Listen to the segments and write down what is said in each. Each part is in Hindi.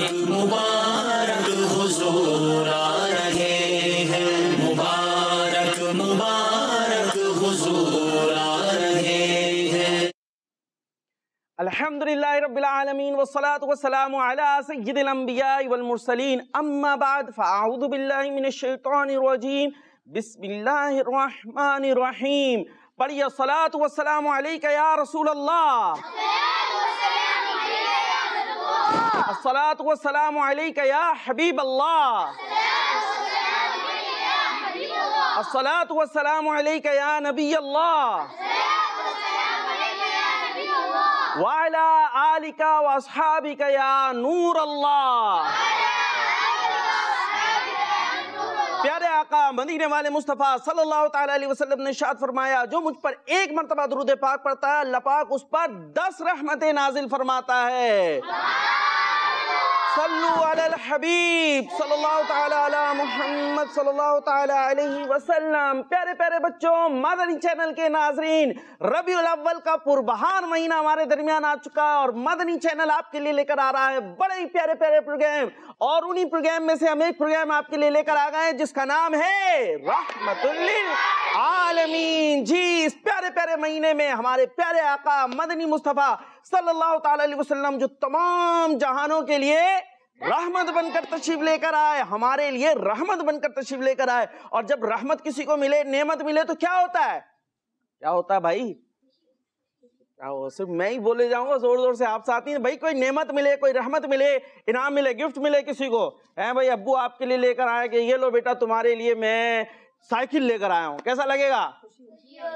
मुबारक मुबारक हुजूर आ रहे हैं मुबारक मुबारक हुजूर वस्सलातु वस्सलामु अला सय्यिदिल अंबिया वल मुरसलीन अम्मा बाद फअऊदु बिल्लाहि मिनश शैतानिर रजीम बिस्मिल्लाहिर रहमानिर रहीम या रसूल अस्सलात सलाम अलैका नूर प्यारे आका मदीने वाले मुस्तफ़ा सल्लल्लाहु अलैहि वसल्लम ने शाद फरमाया जो मुझ पर एक मरतबा दरुद पाक पड़ता है अल्लाह पाक उस पर दस रहमतें नाजिल फरमाता है प्यारे प्यारे बच्चों मदनी चैनल के नाजरीन रबी अव्वल का पुरबहार महीना हमारे दरमियान आ चुका है और मदनी चैनल आपके लिए लेकर आ रहा है बड़े ही प्यारे प्यारे प्रोग्राम और उन्हीं प्रोग्राम में से हम एक प्रोग्राम आपके लिए लेकर आ गए जिसका नाम है रहमतुल्लिल आलमीन जी इस प्यारे प्यारे महीने में हमारे प्यारे आका मदनी मुस्तफ़ा सल्लल्लाहु अलैहि वसल्लम जो तमाम जहानों के लिए रहमत बनकर तशीब लेकर आए हमारे लिए रहमत बनकर तशीब लेकर आए और जब रहमत किसी को मिले नेमत मिले तो क्या होता है क्या होता है भाई सिर्फ मैं ही बोले जाऊंगा जोर जोर से आप साथ ही भाई कोई नेमत मिले कोई रहमत मिले इनाम मिले गिफ्ट मिले किसी को है भाई अब्बू आपके लिए लेकर आए कि ये लो बेटा तुम्हारे लिए मैं साइकिल लेकर आया हूँ कैसा लगेगा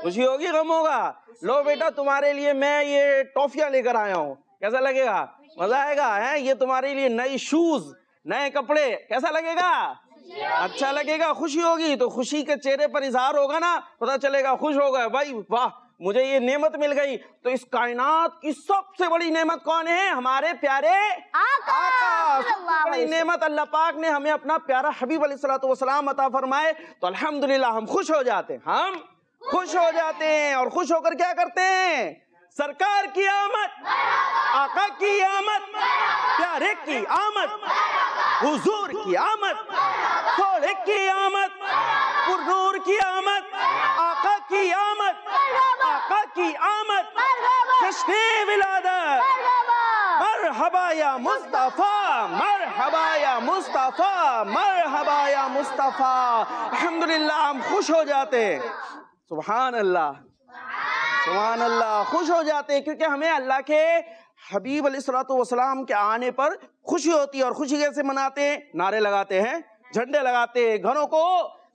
खुशी होगी गम होगा लो बेटा तुम्हारे लिए मैं ये टॉफिया लेकर आया हूँ कैसा लगेगा मजा आएगा है ये तुम्हारे लिए नए शूज नए कपड़े कैसा लगेगा अच्छा लगेगा खुशी होगी तो खुशी के चेहरे पर इजहार होगा ना पता चलेगा खुश होगा भाई वाह मुझे ये नेमत मिल गई तो इस कायनात की सबसे बड़ी नेमत कौन है हमारे प्यारे बड़ी नेमत अल्लाह पाक ने हमें अपना प्यारा हबीब अली सलात वसलाम अता फरमाए तो अल्हम्दुलिल्लाह हम खुश हो जाते हैं हम खुश हो जाते हैं और खुश होकर क्या करते हैं सरकार की आमद आका की आमद प्यारे की आमद हुजूर की आमद थोड़े की आमद पुरूर की आमद आका की आमद आका की आमद जश्न विलादत हबा या मुस्तफ़ा हबा या मुस्तफ़ा मर या मुस्तफ़ा अल्हम्दुलिल्लाह हम खुश हो जाते हैं सुबहान अल्लाह सुबहान अल्लाह खुश हो जाते हैं क्योंकि हमें अल्लाह के हबीब सलाम के आने पर खुशी होती है और खुशी कैसे मनाते हैं नारे लगाते हैं झंडे लगाते हैं घरों को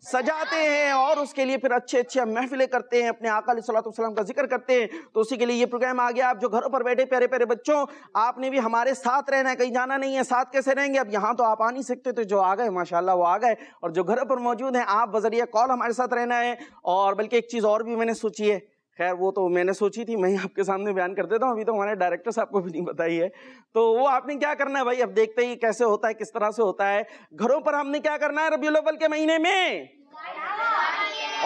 सजाते हैं और उसके लिए फिर अच्छे अच्छे महफिलें करते हैं अपने आका सलाम का जिक्र करते हैं तो उसी के लिए ये प्रोग्राम आ गया आप जो घरों पर बैठे प्यारे प्यारे बच्चों आपने भी हमारे साथ रहना है कहीं जाना नहीं है साथ कैसे रहेंगे अब यहाँ तो आप आ नहीं सकते तो जो आ गए माशाला वो आ गए और जो घरों पर मौजूद हैं आप बजरिया कॉल हमारे साथ रहना है और बल्कि एक चीज़ और भी मैंने सोची है खैर वो तो मैंने सोची थी मैं ही आपके सामने बयान कर देता हूँ अभी तो हमारे डायरेक्टर साहब को भी नहीं बताई है तो वो आपने क्या करना है भाई अब देखते ही कैसे होता है किस तरह से होता है घरों पर हमने क्या करना है रबी अव्वल के महीने में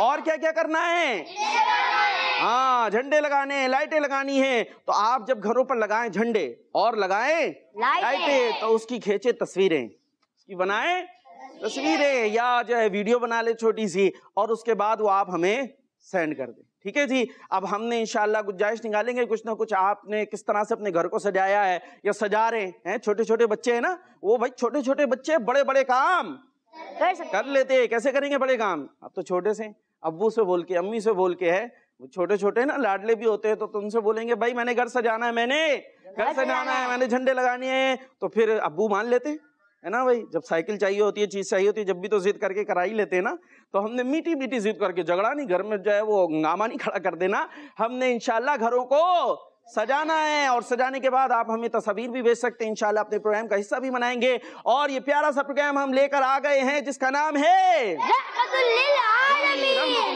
और क्या क्या करना है हाँ झंडे लगाने लाइटें लगानी है तो आप जब घरों पर लगाएं झंडे और लगाएं लाइटें तो उसकी खेचे तस्वीरें उसकी बनाएं तस्वीरें या जो है वीडियो बना ले छोटी सी और उसके बाद वो आप हमें सेंड कर दें ठीक है जी अब हमने इंशाल्लाह गुंजाइश निकालेंगे कुछ ना कुछ आपने किस तरह से अपने घर को सजाया है या सजा रहे हैं छोटे छोटे बच्चे हैं ना वो भाई छोटे छोटे बच्चे बड़े बड़े काम कर लेते हैं कैसे करेंगे बड़े काम अब तो छोटे से अबू से बोल के अम्मी से बोल के है वो छोटे छोटे ना लाडले भी होते हैं तो तुमसे बोलेंगे भाई मैंने घर सजाना है मैंने घर सजाना है मैंने झंडे लगाने हैं तो फिर अबू मान लेते हैं है ना भाई जब साइकिल चाहिए होती है चीज़ चाहिए होती है जब भी तो जिद करके करा ही लेते हैं ना तो हमने मीठी मीठी जिद करके झगड़ा नहीं घर में जो है वो नामा नहीं खड़ा कर देना हमने इनशाला घरों को सजाना है और सजाने के बाद आप हमें तस्वीर भी भेज सकते हैं इंशाल्लाह अपने प्रोग्राम का हिस्सा भी बनाएंगे और ये प्यारा सा प्रोग्राम हम लेकर आ गए हैं जिसका नाम है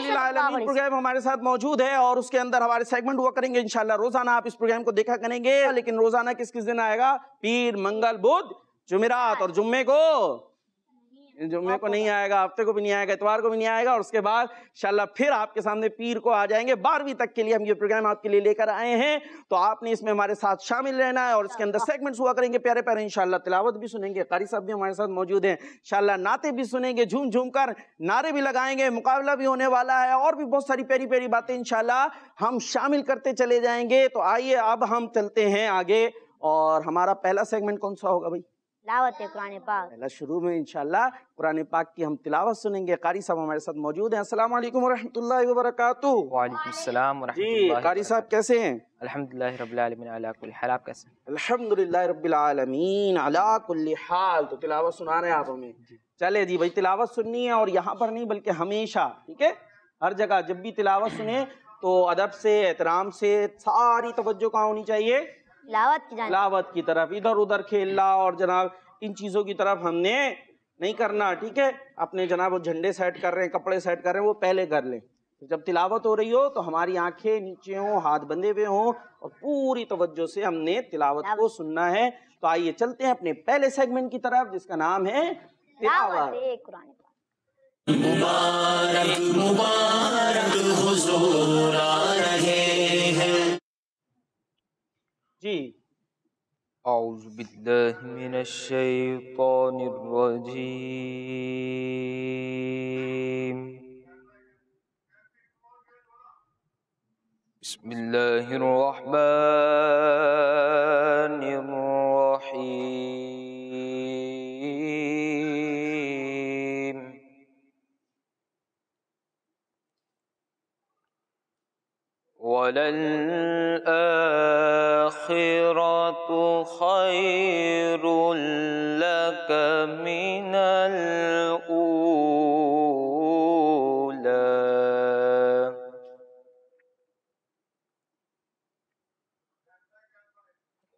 प्रोग्राम हमारे साथ मौजूद है और उसके अंदर हमारे सेगमेंट हुआ करेंगे इंशाल्लाह रोजाना आप इस प्रोग्राम को देखा करेंगे लेकिन रोजाना किस किस दिन आएगा पीर मंगल बुद्ध जुमेरात और जुम्मे को जुम्मे को नहीं आएगा हफ्ते को भी नहीं आएगा इतवार को भी नहीं आएगा और उसके बाद इंशाल्लाह फिर आपके सामने पीर को आ जाएंगे बारहवीं तक के लिए हम ये प्रोग्राम आपके लिए लेकर आए हैं तो आपने इसमें हमारे साथ शामिल रहना है और इसके अंदर सेगमेंट्स हुआ करेंगे प्यारे प्यारे इंशाल्लाह तिलावत भी सुनेंगे कारी साहब भी हमारे साथ मौजूद है इंशाल्लाह नाते भी सुनेंगे झूम झूम कर नारे भी लगाएंगे मुकाबला भी होने वाला है और भी बहुत सारी प्यारी प्यारी बातें इंशाल्लाह हम शामिल करते चले जाएंगे तो आइए अब हम चलते हैं आगे और हमारा पहला सेगमेंट कौन सा होगा भाई तिलावत कुरान पाक पहला शुरू में इंशाल्लाह कुरान पाक की हम तिलावत सुनेंगे कारी साहब हमारे साथ मौजूद हैं अस्सलाम वालेकुम व रहमतुल्लाहि व बरकातहू बरकातुहू वालेकुम सलाम वरहमतुल्लाहि कारी साहब कैसे हैं अल्हम्दुलिल्लाह रब्बिल आलमीन अला कुल हाल आप कैसे हैं अल्हम्दुलिल्लाह रब्बिल आलमीन अला कुल हाल तो तिलावत सुना रहे हैं आप हमें चले जी भाई तिलावत सुननी है और यहाँ पर नहीं बल्कि हमेशा ठीक है हर जगह जब भी तिलावत सुने तो अदब से एहतराम से सारी तवज्जो कहाँ होनी चाहिए लावत की लावत की तरफ इधर उधर खेलना और जनाब इन चीजों की तरफ हमने नहीं करना ठीक है अपने जनाब वो झंडे सेट कर रहे हैं कपड़े सेट कर रहे हैं वो पहले कर लें जब तिलावत हो रही हो तो हमारी आंखें नीचे हो हाथ बंधे हुए हों और पूरी तवज्जो से हमने तिलावत को सुनना है तो आइए चलते हैं अपने पहले सेगमेंट की तरफ जिसका नाम है तिलावत मुबारक मुबारक हुजूर आ रहे جي أعوذ بالله من الشيطان الرجيم بسم الله الرحمن الرحيم وللآن الآخرة خير لك من الأولى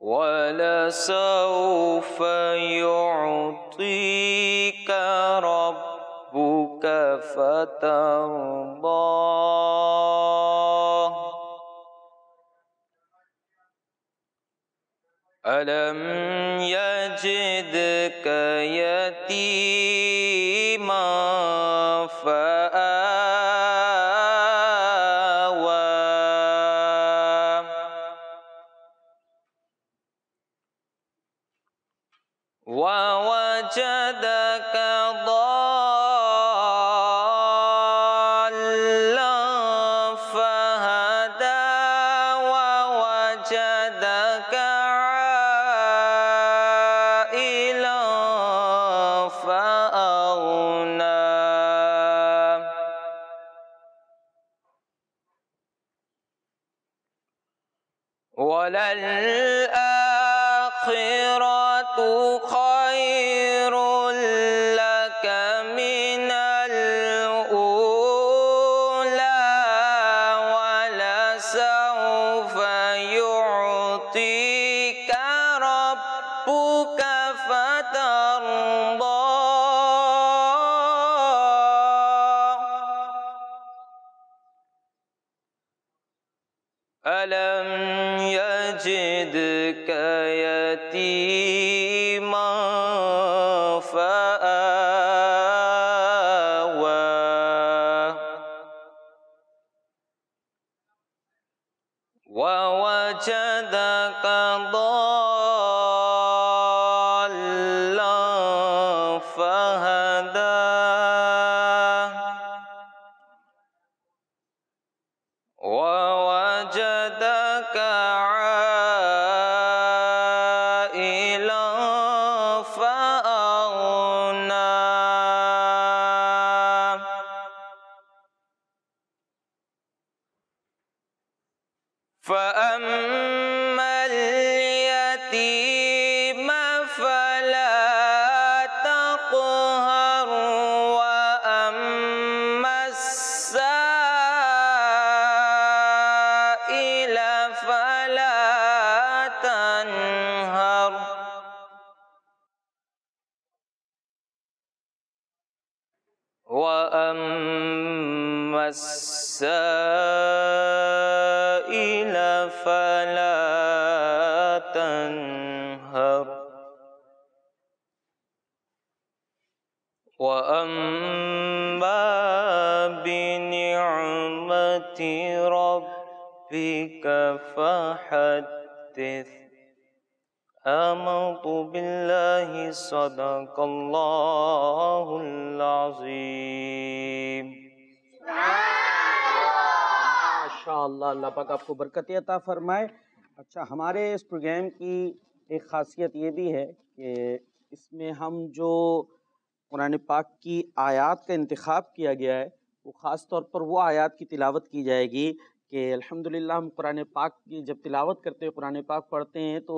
ولسوف يعطيك ربك فترضى ألم يجدك يتيما فآوى ووجدك والسائل فلا تنهر وأما بنعمة ربك فحدث آمنت بالله صدق الله العظيم माशा पाक आपको बरकत अता फ़रमाए अच्छा हमारे इस प्रोग्राम की एक ख़ासियत ये भी है कि इसमें हम जो कुरान पाक की आयत का इंतखब किया गया है वो ख़ास तौर पर वो आयत की तिलावत की जाएगी कि अल्हम्दुलिल्लाह हम कुरान पाक की जब तिलावत करते हैं कुरान पाक पढ़ते हैं तो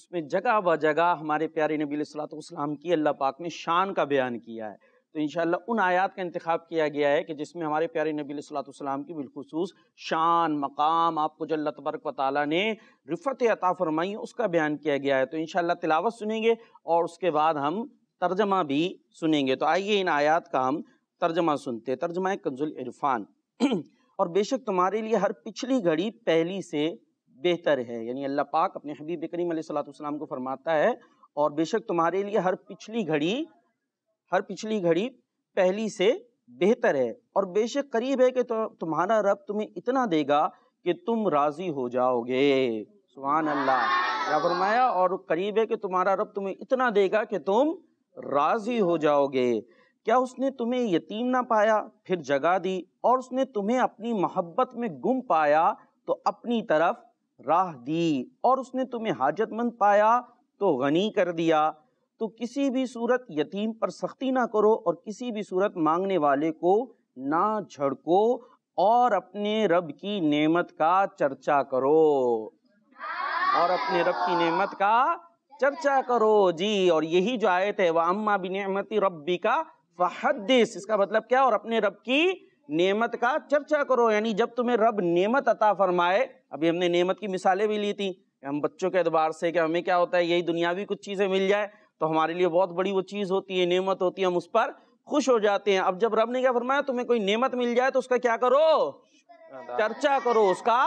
उसमें जगह ब जगह हमारे प्यारे नबी सलाम की अल्लाह पाक ने शान का बयान किया है तो इन उन आयात का इंतखब किया गया है कि जिसमें हमारे प्यारे नबी सलाम की बिलखसूस शान मकाम आपको जल्ल तबरक वाली ने रिफत अता फरमाई उसका बयान किया गया है तो इन तिलावत सुनेंगे और उसके बाद हम तर्जमा भी सुनेंगे तो आइए इन आयात का हम तर्जमा सुनते तर्जमा कंजुल इरफान और बेशक तुम्हारे लिए हर पिछली घड़ी पहली से बेहतर है यानी अल्लाह पाक अपने हबीब करीम सलाम को फरमाता है और बेशक तुम्हारे लिए हर पिछली घड़ी हर पिछली घड़ी पहली से बेहतर है और बेशक करीब है कि तो तुम्हारा रब तुम्हें इतना देगा कि तुम राजी हो जाओगे सुबहान अल्लाह क्या फरमाया और करीब है कि तुम्हारा रब तुम्हें इतना देगा कि तुम राजी हो जाओगे क्या उसने तुम्हें यतीम ना पाया फिर जगा दी और उसने तुम्हें अपनी मोहब्बत में गुम पाया तो अपनी तरफ राह दी और उसने तुम्हें हाजतमंद पाया तो गनी कर दिया तो किसी भी सूरत यतीम पर सख्ती ना करो और किसी भी सूरत मांगने वाले को ना झड़को और अपने रब की नेमत का चर्चा करो और अपने रब की नेमत का चर्चा करो जी और यही जो आयत है वह अम्मा बिनमती रबी का फहदिस इसका मतलब क्या और अपने रब की नेमत का चर्चा करो यानी जब तुम्हें रब नेमत अता फरमाए अभी हमने नेमत की मिसालें भी ली थी हम बच्चों के अतबार से कि हमें क्या होता है यही दुनियावी कुछ चीज़ें मिल जाए तो हमारे लिए बहुत बड़ी वो चीज़ होती है नेमत होती है हम उस पर खुश हो जाते हैं अब जब रब ने क्या फरमाया तुम्हें कोई नेमत मिल जाए तो उसका क्या करो चर्चा करो उसका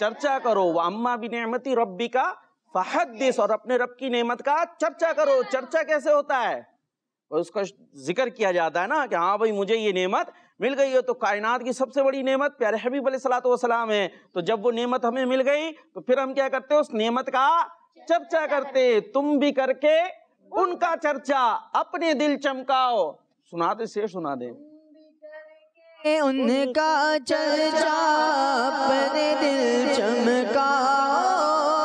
चर्चा करो वह अम्मा भी नेमती रबी का फहदिस और अपने रब की नेमत का चर्चा करो चर्चा कैसे होता है और उसका जिक्र किया जाता है ना कि हाँ भाई मुझे ये नेमत मिल गई है तो कायनात की सबसे बड़ी नेमत प्यारे हबीब सलात है तो जब वो नेमत हमें मिल गई तो फिर हम क्या करते हैं उस नेमत का चर्चा करते तुम भी करके उनका चर्चा अपने दिल चमकाओ सुना दे से सुना दे उनका चर्चा अपने दिल चमकाओ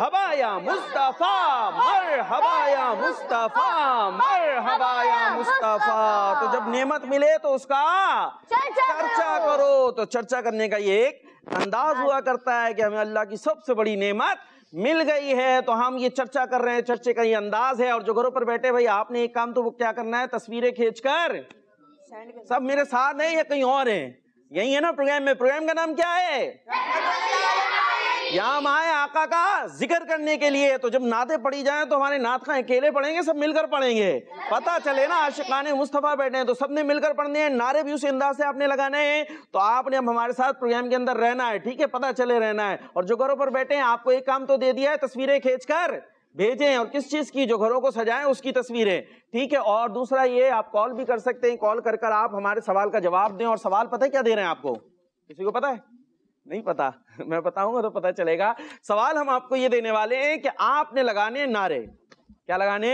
हबाया मुस्तफ़ा मर हबाया मुस्तफ़ा मर हबाया मुस्तफ़ा तो जब नेमत मिले तो उसका चर्चा करो तो चर्चा करने का ये एक अंदाज हुआ करता है कि हमें अल्लाह की सबसे बड़ी नेमत मिल गई है तो हम ये चर्चा कर रहे हैं चर्चे का ये अंदाज है और जो घरों पर बैठे भाई आपने एक काम तो वो क्या करना है तस्वीरें खींचकर सब मेरे साथ नहीं या कहीं और है यही है ना प्रोग्राम में प्रोग्राम का नाम क्या है यहाँ आए आका का जिक्र करने के लिए तो जब नाते पड़ी जाए तो हमारे नात खाए अकेले पढ़ेंगे सब मिलकर पढ़ेंगे पता चले ना आशिकाने मुस्तफ़ा बैठे हैं तो सबने मिलकर पढ़ने हैं नारे भी उस अंदाज से आपने लगाने हैं तो आपने अब हमारे साथ प्रोग्राम के अंदर रहना है ठीक है पता चले रहना है और जो घरों पर बैठे हैं आपको एक काम तो दे दिया है तस्वीरें खींच भेजें और किस चीज़ की जो घरों को सजाएं उसकी तस्वीरें ठीक है और दूसरा ये आप कॉल भी कर सकते हैं कॉल कर कर आप हमारे सवाल का जवाब दें और सवाल पता है क्या दे रहे हैं आपको किसी को पता है नहीं पता मैं बताऊंगा तो पता चलेगा सवाल हम आपको ये देने वाले हैं कि आपने लगाने नारे क्या लगाने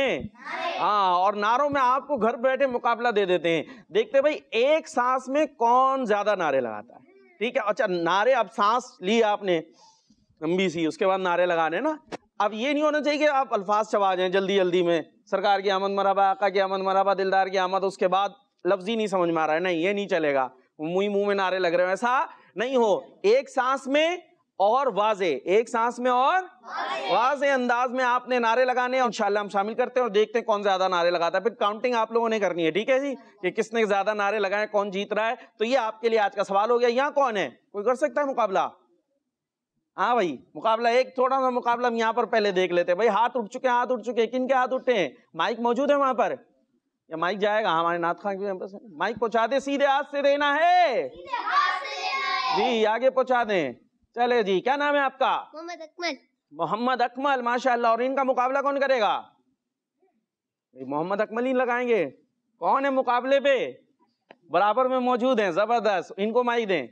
हाँ और नारों में आपको घर बैठे मुकाबला दे देते हैं देखते भाई एक सांस में कौन ज्यादा नारे लगाता है ठीक है अच्छा नारे अब सांस ली आपने लंबी सी उसके बाद नारे लगाने ना अब ये नहीं होना चाहिए कि आप अल्फाज चबा जाए जल्दी जल्दी में सरकार की आमद मराबा आका की आमद मराबा दिलदार की आमद उसके बाद लफ्ज ही नहीं समझ में आ रहा है नहीं ये नहीं चलेगा मुंह मुंह में नारे लग रहे हो ऐसा नहीं हो एक सांस में और वाजे एक सांस में और वाजे अंदाज में आपने नारे लगाने और इंशाल्लाह हम शामिल करते हैं और देखते हैं कौन ज्यादा नारे लगाता है फिर काउंटिंग आप लोगों ने करनी है ठीक है जी कि किसने ज्यादा नारे लगाए कौन जीत रहा है तो ये आपके लिए आज का सवाल हो गया यहाँ कौन है कोई कर सकता है मुकाबला हाँ भाई मुकाबला एक थोड़ा सा मुकाबला हम यहाँ पर पहले देख लेते हैं भाई हाथ उठ चुके हैं हाथ उठ चुके हैं किन के हाथ उठे हैं माइक मौजूद है वहां पर या माइक जाएगा हमारे नाथ खान के माइक पहुंचा दे सीधे हाथ से देना है जी आगे पहुंचा दें चले जी क्या नाम है आपका मोहम्मद अकमल मोहम्मद अकमल माशाल्लाह और इनका मुकाबला कौन करेगा मोहम्मद अकमल ही लगाएंगे कौन है मुकाबले पे बराबर में मौजूद हैं जबरदस्त इनको माइक दें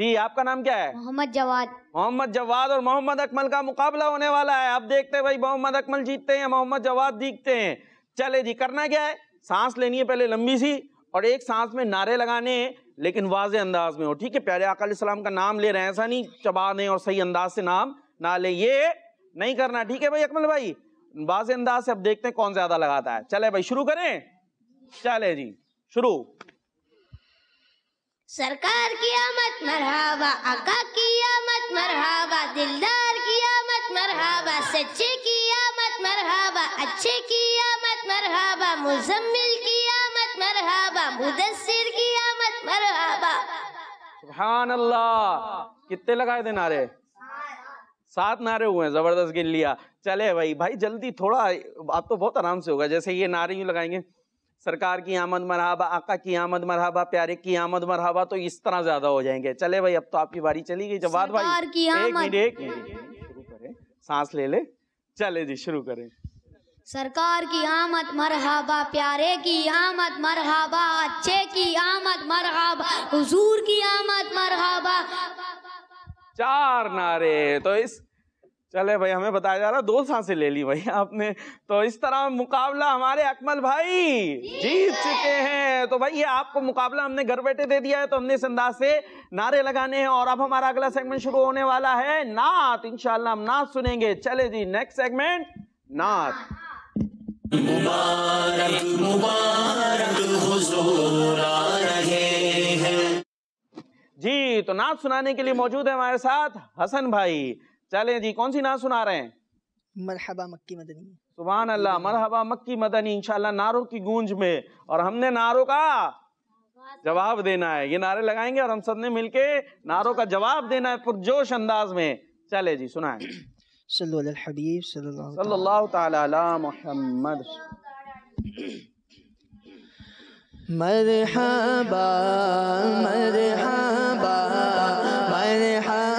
जी आपका नाम क्या है मोहम्मद जवाद मोहम्मद जवाद और मोहम्मद अकमल का मुकाबला होने वाला है अब देखते हैं भाई मोहम्मद अकमल जीतते हैं मोहम्मद जवाद जीतते हैं चले जी करना क्या है सांस लेनी है पहले लंबी सी और एक सांस में नारे लगाने लेकिन वाज अंदाज में हो ठीक है प्यारे अकाम का नाम ले रहे हैं ऐसा नहीं चबा दें और सही अंदाज से नाम ना लें ये नहीं करना ठीक है भाई अकमल भाई वाज अंदाज से अब देखते हैं कौन ज़्यादा लगाता है चले भाई शुरू करें चले जी शुरू सरकार कियामत मरहाबा आका कियामत मरहाबा दिलदार कियामत मरहाबा सच्चे कियामत मरहाबा अच्छे कियामत मरहाबा मुजम्मिल कियामत मरहाबा मुदस्सिर कियामत मरहाबा सुभान अल्लाह कितने लगाए थे नारे सात नारे हुए हैं जबरदस्त गिन लिया चले भाई भाई जल्दी थोड़ा आप तो बहुत आराम से होगा जैसे ये नारे यूं लगाएंगे सरकार की आमद मरहबा आका की आमद मरहबा प्यारे की आमद मरहबा तो इस तरह ज्यादा हो जाएंगे चले भाई अब तो आपकी बारी चली गई जवाब भाई एक शुरू करें सांस ले ले चले जी शुरू करें सरकार की आमद मरहबा प्यारे की आमद मरहबा अच्छे की आमद मरहबा हुजूर की आमद मरहबा चार नारे तो इस चले भाई हमें बताया जा रहा दो सांसें ले ली भाई आपने तो इस तरह मुकाबला हमारे अकमल भाई जीत चुके हैं तो भाई ये आपको मुकाबला हमने घर बैठे दे दिया है तो हमने इस अंदाज से नारे लगाने हैं और अब हमारा अगला सेगमेंट शुरू होने वाला है नात इंशाल्लाह हम नात सुनेंगे चले जी नेक्स्ट सेगमेंट नात मुबारक मुबारक जी तो नात सुनाने के लिए मौजूद है हमारे साथ हसन भाई चले जी कौन सी ना सुना रहे हैं मरहबा मक्की मदनी सुबह अल्लाह मरहबा मक्की मदनी इंशाल्लाह नारों की गूंज में और हमने नारों का जवाब देना है ये नारे लगाएंगे और हम सब ने मिलके नारों का जवाब देना है पुरजोश अंदाज में चले जी सुनाए मोहम्मद मरहबा मरहबा मरहबा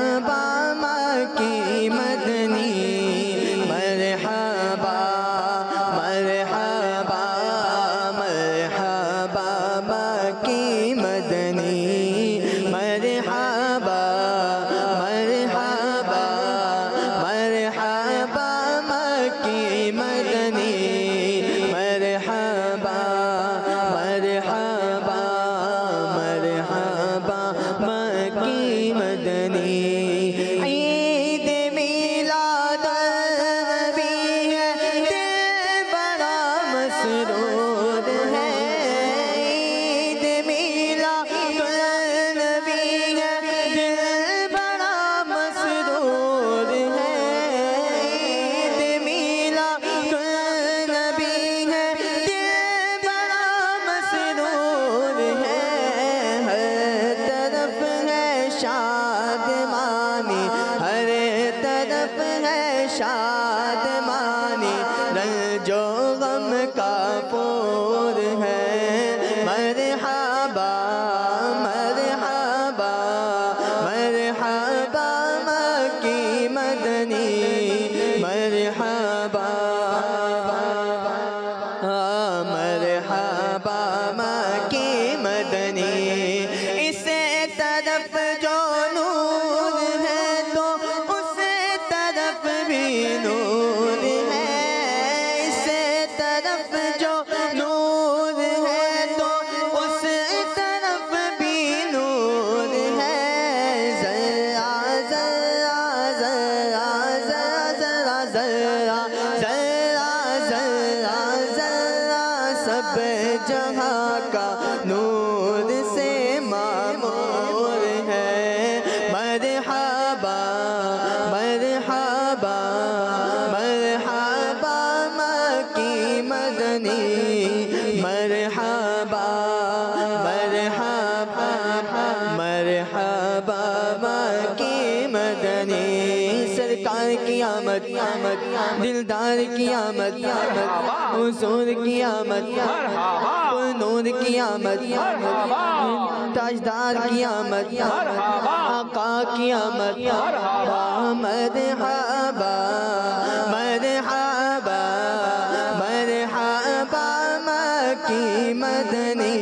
सजदार कियामत आका कियामत मद हबा मद हबा मद हबा मकी मदनी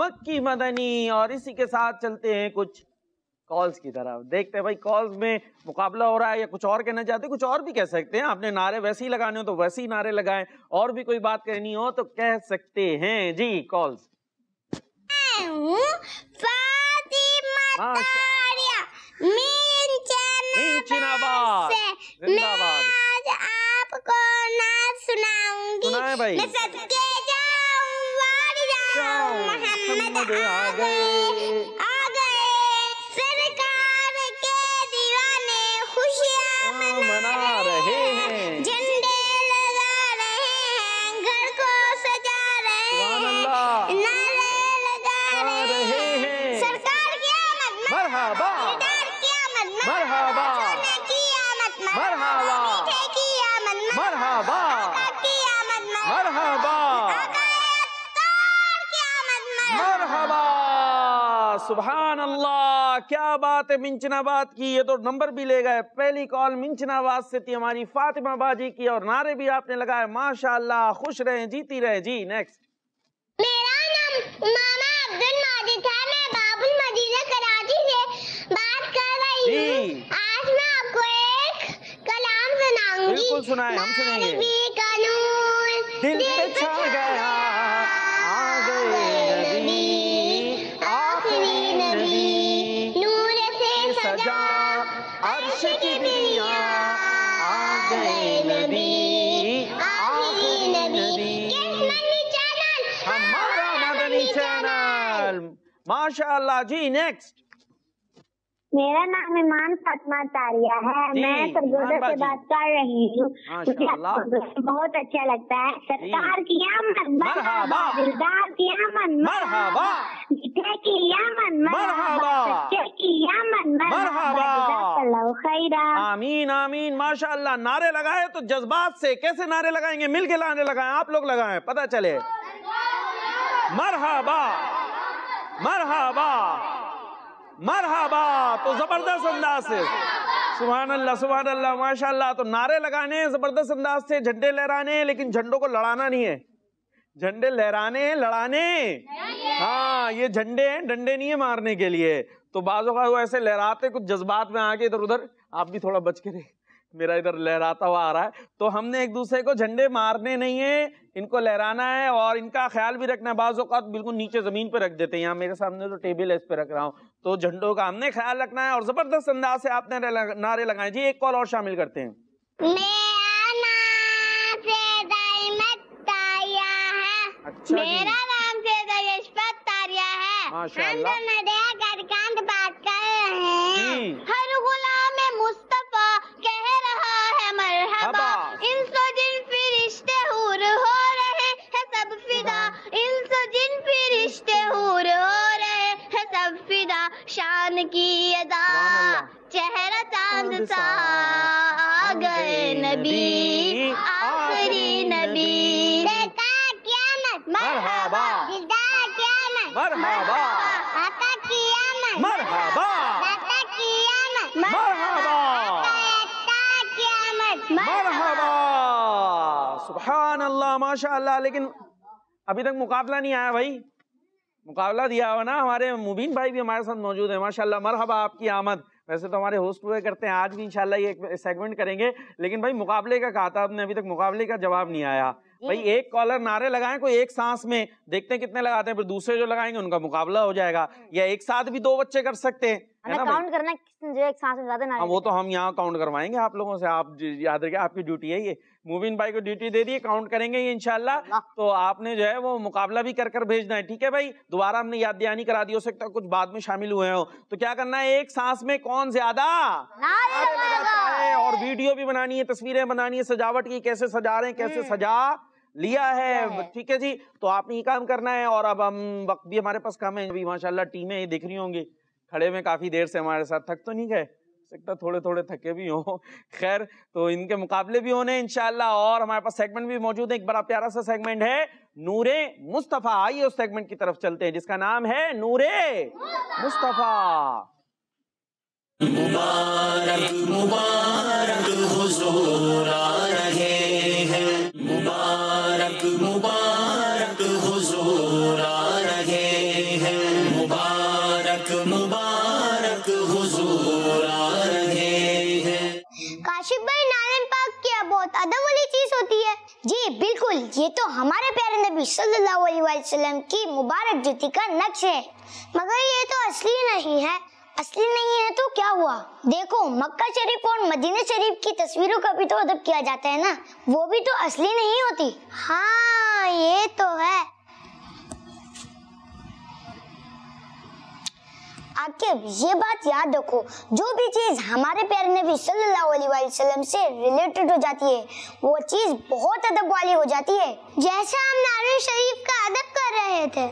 मक्की मदनी और इसी के साथ चलते हैं कुछ कॉल्स की तरफ देखते हैं भाई कॉल्स में मुकाबला हो रहा है या कुछ और कहना चाहते कुछ और भी कह सकते हैं आपने नारे वैसे ही लगाने हो तो वैसे ही नारे लगाएं और भी कोई बात कहनी हो तो कह सकते हैं जी कॉल्स हाँ, अच्छा। आपको ना सुनाऊंगी मैं सदके जाऊं जाऊं सम्मद आ गए सुभान अल्लाह क्या बात है मिंचनाबाद की ये तो नंबर भी ले गए पहली कॉल मिंचनाबाद से थी हमारी फातिमा बाजी की और नारे भी आपने लगाए माशाल्लाह खुश रहे जीती रहे जी नेक्स्ट मेरा नाम मामा अब्दुल मैं बाबुल मदीना कराची से बात कर रही हूँ आज मैं आपको एक कलाम सुनाऊंगी बिल्कुल सुनाए हम सुनेंगे दिल पे आशिक दिया आ गए नबी आखिरी नबी हमारा मदनी चैनल माशाल्लाह जी नेक्स्ट मेरा नाम इमाम फातमा तारिया है मैं सरगोदा से बात कर रही हूँ बहुत अच्छा लगता है सरकार की आमन दिलदार की आमन मीठे की आमन सच्चे की आमन खैरा आमीन आमीन माशाल्लाह नारे लगाए तो जज्बात से कैसे नारे लगाएंगे मिल के नारे लगाए आप लोग लगाए पता चले मरहबा मरहबा मरहबा तो जबरदस्त अंदाज से सुबह अल्लाह सुबह अल्लाह माशा तो नारे लगाने जबरदस्त अंदाज से झंडे लहराने लेकिन झंडों को लड़ाना नहीं है झंडे लहराने लड़ाने हाँ ये झंडे हैं डंडे नहीं है मारने के लिए तो बाजू का वो ऐसे लहराते कुछ जज्बात में आके इधर उधर आप भी थोड़ा बच के रहे मेरा इधर लहराता हुआ आ रहा है तो हमने एक दूसरे को झंडे मारने नहीं है इनको लहराना है और इनका ख्याल भी रखना बाज़ अवत बिल्कुल नीचे ज़मीन पर रख देते हैं यहाँ मेरे सामने तो टेबल है इस पर रख रहा हूँ तो झंडों का हमने ख्याल रखना है और ज़बरदस्त अंदाज से आपने नारे लगाए जी एक कॉल और शामिल करते हैं अच्छा मेरा नाम है हम तो बात कर रहे हैं सदा इंसो जिन फिरिश्ते हूर हो रहे सब फिदा जिन फिरिश्ते हूर हो रहे सब फिदा शान की अदा चेहरा चांद सा गए नबी आखिरी नबी क्या मरहबा मरहबा मरहबा माशाल्लाह लेकिन अभी तक मुकाबला नहीं आया भाई मुकाबला दिया हुआ ना हमारे मुबीन भाई भी हमारे साथ मौजूद है माशाल्लाह मरहबा आपकी आमद वैसे तो हमारे होस्ट पूरे करते हैं आज भी इंशाल्लाह ये एक सेगमेंट करेंगे लेकिन भाई मुकाबले का कहा था आपने अभी तक मुकाबले का जवाब नहीं आया भाई हम्म। एक कॉलर नारे लगाएं कोई एक सांस में देखते हैं कितने लगाते हैं फिर दूसरे जो लगाएंगे उनका मुकाबला हो जाएगा हम्म। या एक साथ भी दो बच्चे कर सकते हैं काउंट करना जो एक सांस में ज्यादा ना हाँ, वो तो हम यहाँ काउंट करवाएंगे आप लोगों से आप याद रखिए आपकी ड्यूटी है ये मुबिन भाई को ड्यूटी दे दी काउंट करेंगे ये इनशाला तो आपने जो है वो मुकाबला भी कर कर भेजना है ठीक है भाई दोबारा हमने याद दयानी करा दी हो सकता है कुछ बाद में शामिल हुए हो तो क्या करना है एक सांस में कौन ज्यादा और वीडियो भी बनानी है तस्वीरें बनानी है सजावट की कैसे सजा रहे हैं कैसे हम्म। सजा लिया है ठीक है जी तो आपने ये काम करना है और अब हम वक्त भी हमारे पास कम है अभी माशाल्लाह टीमें दिख रही होंगी खड़े में काफी देर से हमारे साथ थक तो नहीं गए सकता थोड़े थोड़े थके भी हों खैर तो इनके मुकाबले भी होने इनशाला और हमारे पास सेगमेंट भी मौजूद है एक बड़ा प्यारा सा सेगमेंट है नूरे मुस्तफ़ा आइए उस सेगमेंट की तरफ चलते हैं जिसका नाम है नूरे मुस्तफ़ा मुबारक मुबारक हुजूर आ रहे हैं मुबारक मुबारक बहुत अदब वाली चीज होती है जी बिल्कुल ये तो हमारे प्यारे नबी सल्लल्लाहु अलैहि वसल्लम की मुबारक जुती का नक्श है मगर ये तो असली नहीं है असली नहीं है तो क्या हुआ देखो मक्का शरीफ और मदीना शरीफ की तस्वीरों का भी तो अदब किया जाता है ना वो भी तो असली नहीं होती हाँ ये तो है आकिब ये बात याद रखो जो भी चीज़ हमारे प्यारे नबी सल्लल्लाहु अलैहि वसल्लम से रिलेटेड हो जाती है वो चीज़ बहुत अदब वाली हो जाती है जैसे हम नारायण शरीफ का अदब कर रहे थे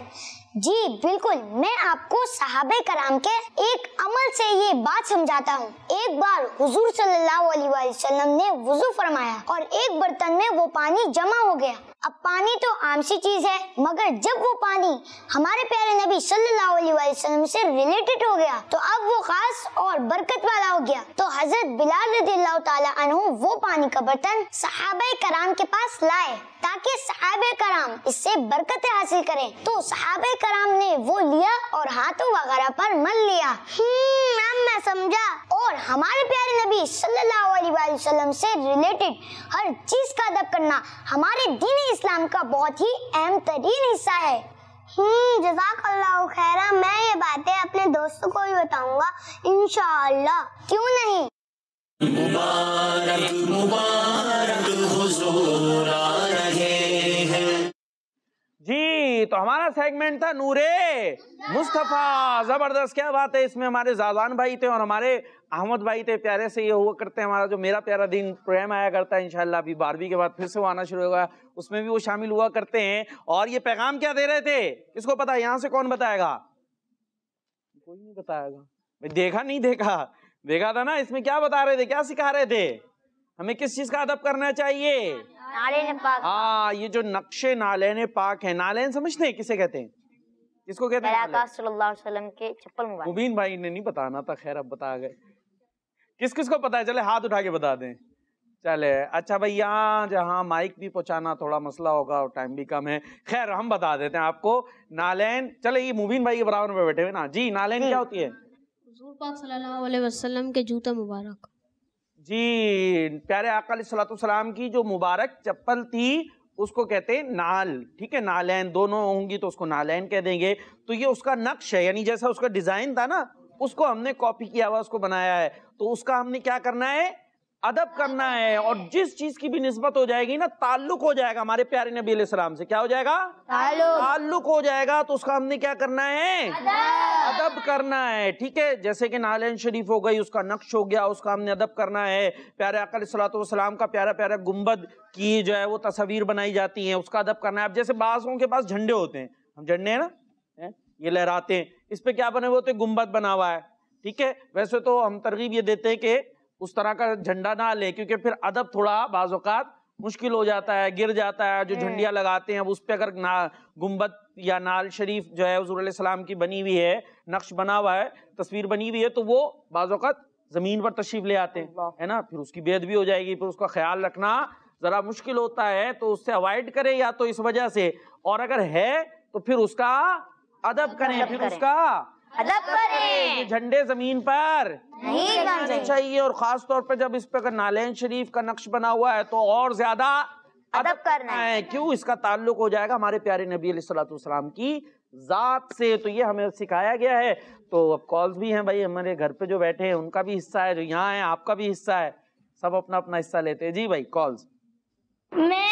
जी बिल्कुल मैं आपको सहाबे कराम के एक अमल से ये बात समझाता हूँ एक बार हुजूर सल्लल्लाहु अलैहि वसल्लम ने वजू फरमाया और एक बर्तन में वो पानी जमा हो गया अब पानी तो आमसी चीज है मगर जब वो पानी हमारे प्यारे नबी सल्लल्लाहु अलैहि वसल्लम से रिलेटेड हो गया तो अब वो खास और बरकत वाला हो गया तो हजरत बिलाल रजील्ला वो पानी का बर्तन सहाब कराम के पास लाए ताकि सहाब कराम इससे बरकत हासिल करें तो साहब कराम ने वो लिया और हाथों वगैरह पर मल लिया हम्म, अब मैं समझा और हमारे प्यारे नबी सल्लल्लाहु अलैहि वसल्लम से रिलेटेड हर चीज का अदब करना हमारे दीन इस्लाम का बहुत ही अहम तरीन हिस्सा है हम्म जजाक अल्लाह खैरा मैं ये बातें अपने दोस्तों को भी बताऊंगा इनशाला क्यों नहीं मुबारक मुबारक रहे जी तो हमारा सेगमेंट था नूरे मुस्तफ़ा ज़बरदस्त क्या बात है इसमें हमारे जाजान भाई थे और हमारे अहमद भाई थे प्यारे से ये हुआ करते हैं हमारा जो मेरा प्यारा दिन प्रेम आया करता है इंशाल्लाह अभी बारहवीं के बाद फिर से वो आना शुरू होगा उसमें भी वो शामिल हुआ करते हैं और ये पैगाम क्या दे रहे थे किसको पता है यहां से कौन बताएगा कोई नहीं बताएगा भाई देखा नहीं देखा देखा था ना इसमें क्या बता रहे थे क्या सिखा रहे थे हमें किस चीज का अदब करना चाहिए हाँ ये जो नक्शे नालैन पाक है नालैन समझते हैं किसे कहते हैं किसको कहते हैं के चप्पल मुबीन भाई ने नहीं बताना था खैर अब बता गए किस किस को पता है चले हाथ उठा के बता दें चले अच्छा भैया जहाँ माइक भी पहुँचाना थोड़ा मसला होगा और टाइम भी कम है खैर हम बता देते हैं आपको नालैन चले ये मुबीन भाई के बराबर में बैठे हुए ना जी नालैन क्या हम्म। होती है के जूता मुबारक जी प्यारे आकाम की जो मुबारक चप्पल थी उसको कहते हैं नाल ठीक है नालैन दोनों होंगी तो उसको नालैन कह देंगे तो ये उसका नक्श है यानी जैसा उसका डिजाइन था ना उसको हमने कॉपी किया हुआ उसको बनाया है तो उसका हमने क्या करना है अदब करना है और जिस चीज की भी नस्बत हो जाएगी ना ताल्लुक हो जाएगा हमारे प्यारे नबी सलाम से क्या हो जाएगा ताल्लुक हो जाएगा तो उसका हमने क्या करना है अदब करना है ठीक है जैसे कि नारायण शरीफ हो गई उसका नक्श हो गया उसका हमने अदब करना है प्यारे अकल सलाम का प्यारा प्यारा गुम्बद की जो है वो तस्वीर बनाई जाती है उसका अदब करना है अब जैसे बासों के पास झंडे होते हैं हम झंडे हैं ना ये लहराते हैं इस पर क्या बने हुए होते गुम्बद बना हुआ है ठीक है वैसे तो हम तरगीब ये देते हैं कि उस तरह का झंडा ना ले क्योंकि फिर अदब थोड़ा बाज़ात मुश्किल हो जाता है गिर जाता है जो झंडिया लगाते हैं उस पर अगर ना गुम्बद या नाल शरीफ जो है हजूर की बनी हुई है नक्श बना हुआ है तस्वीर बनी हुई है तो वो बाज़त ज़मीन पर तशरीफ ले आते हैं है ना फिर उसकी भी हो जाएगी फिर उसका ख्याल रखना ज़रा मुश्किल होता है तो उससे अवॉइड करें या तो इस वजह से और अगर है तो फिर उसका अदब करें फिर उसका अदब करें झंडे जमीन पर नहीं चाहिए और खास तौर पर जब इस पे अगर नालैन शरीफ का नक्श बना हुआ है तो और ज्यादा अदब करना है क्यों इसका ताल्लुक हो जाएगा हमारे प्यारे नबी सलाम की जात से तो ये हमें सिखाया गया है तो अब कॉल्स भी हैं भाई हमारे घर पे जो बैठे हैं उनका भी हिस्सा है जो यहाँ है आपका भी हिस्सा है सब अपना अपना हिस्सा लेते हैं जी भाई कॉल्स मैं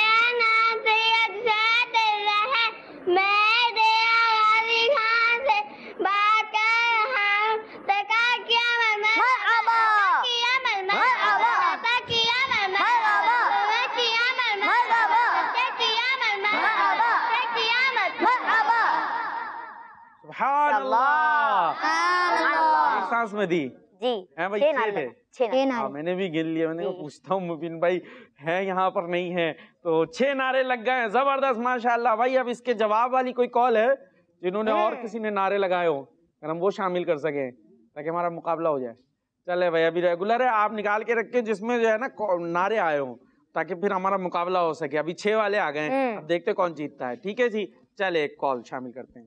हाँ, सांस में दी जी भाई हाँ, मैंने भी गिन लिया मैंने पूछता हूँ मुबिन भाई है यहाँ पर नहीं है तो छह नारे लग गए हैं जबरदस्त माशाल्लाह भाई अब इसके जवाब वाली कोई कॉल है जिन्होंने और किसी ने नारे लगाए हो अगर हम वो शामिल कर सके ताकि हमारा मुकाबला हो जाए चले भाई अभी रेगुलर है आप निकाल के रखे जिसमें जो है ना नारे आए हों ताकि फिर हमारा मुकाबला हो सके अभी छह वाले आ गए हैं हम्म। अब देखते कौन जीतता है ठीक है जी चले एक कॉल शामिल करते हैं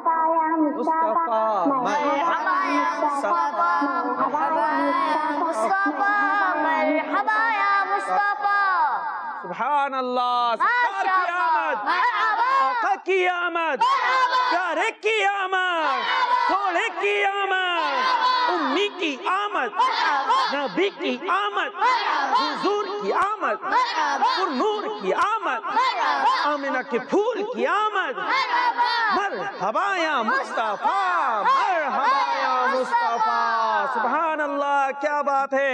مرحبا يا مصطفى مرحبا يا مصطفى مرحبا يا مصطفى سبحان الله سرکار قیامت آقا قیامت تارک قیامت घोड़े की आमद उम्मी की आमद नबी की आमद हुजूर की आमद नूर की आमद आमिना के फूल की आमद मर हवाया मुस्तफ़ा मर हवाया मुस्तफ़ा सुबहान अल्लाह क्या बात है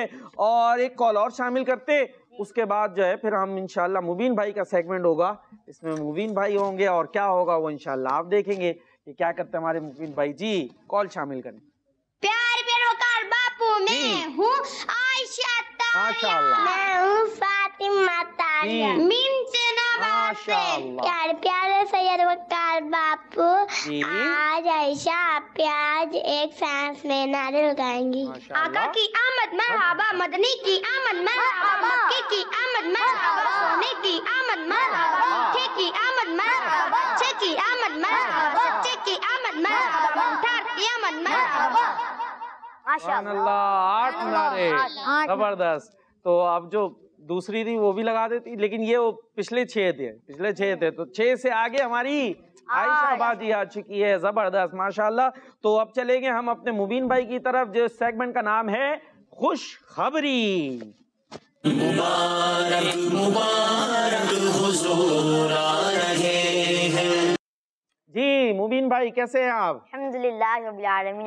और एक कॉल और शामिल करते उसके बाद जो है फिर हम इंशाल्लाह मुबीन भाई का सेगमेंट होगा इसमें मुबीन भाई होंगे और क्या होगा वो इंशाल्लाह आप देखेंगे कि क्या करते हमारे मुफीन भाई जी कॉल शामिल करें प्यार प्यार बापू मैं हूँ मैं हूँ फातिमा प्यार प्यारे सैयद वकार बापू आज ऐशा प्याज एक सांस में नारे लगाएंगी आका की आमद मरहबा हाँ। मदनी की आमद मरहबा मक्के की आमद मरहबा सोने की आमद मरहबा की आमद मरहबा की आमद मरहबा आठ नारे जबरदस्त तो आप जो दूसरी थी वो भी लगा देती लेकिन ये वो पिछले छह थे पिछले छह थे तो छह से आगे हमारी आयशा आ चुकी है जबरदस्त माशाल्लाह तो अब चलेंगे हम अपने मुबीन भाई की तरफ जो सेगमेंट का नाम है खुशखबरी मुबारक मुबारक हुजूर आ रहे जी मुबीन भाई कैसे हैं आप अल्हम्दुलिल्लाह रब्बिल आलमीन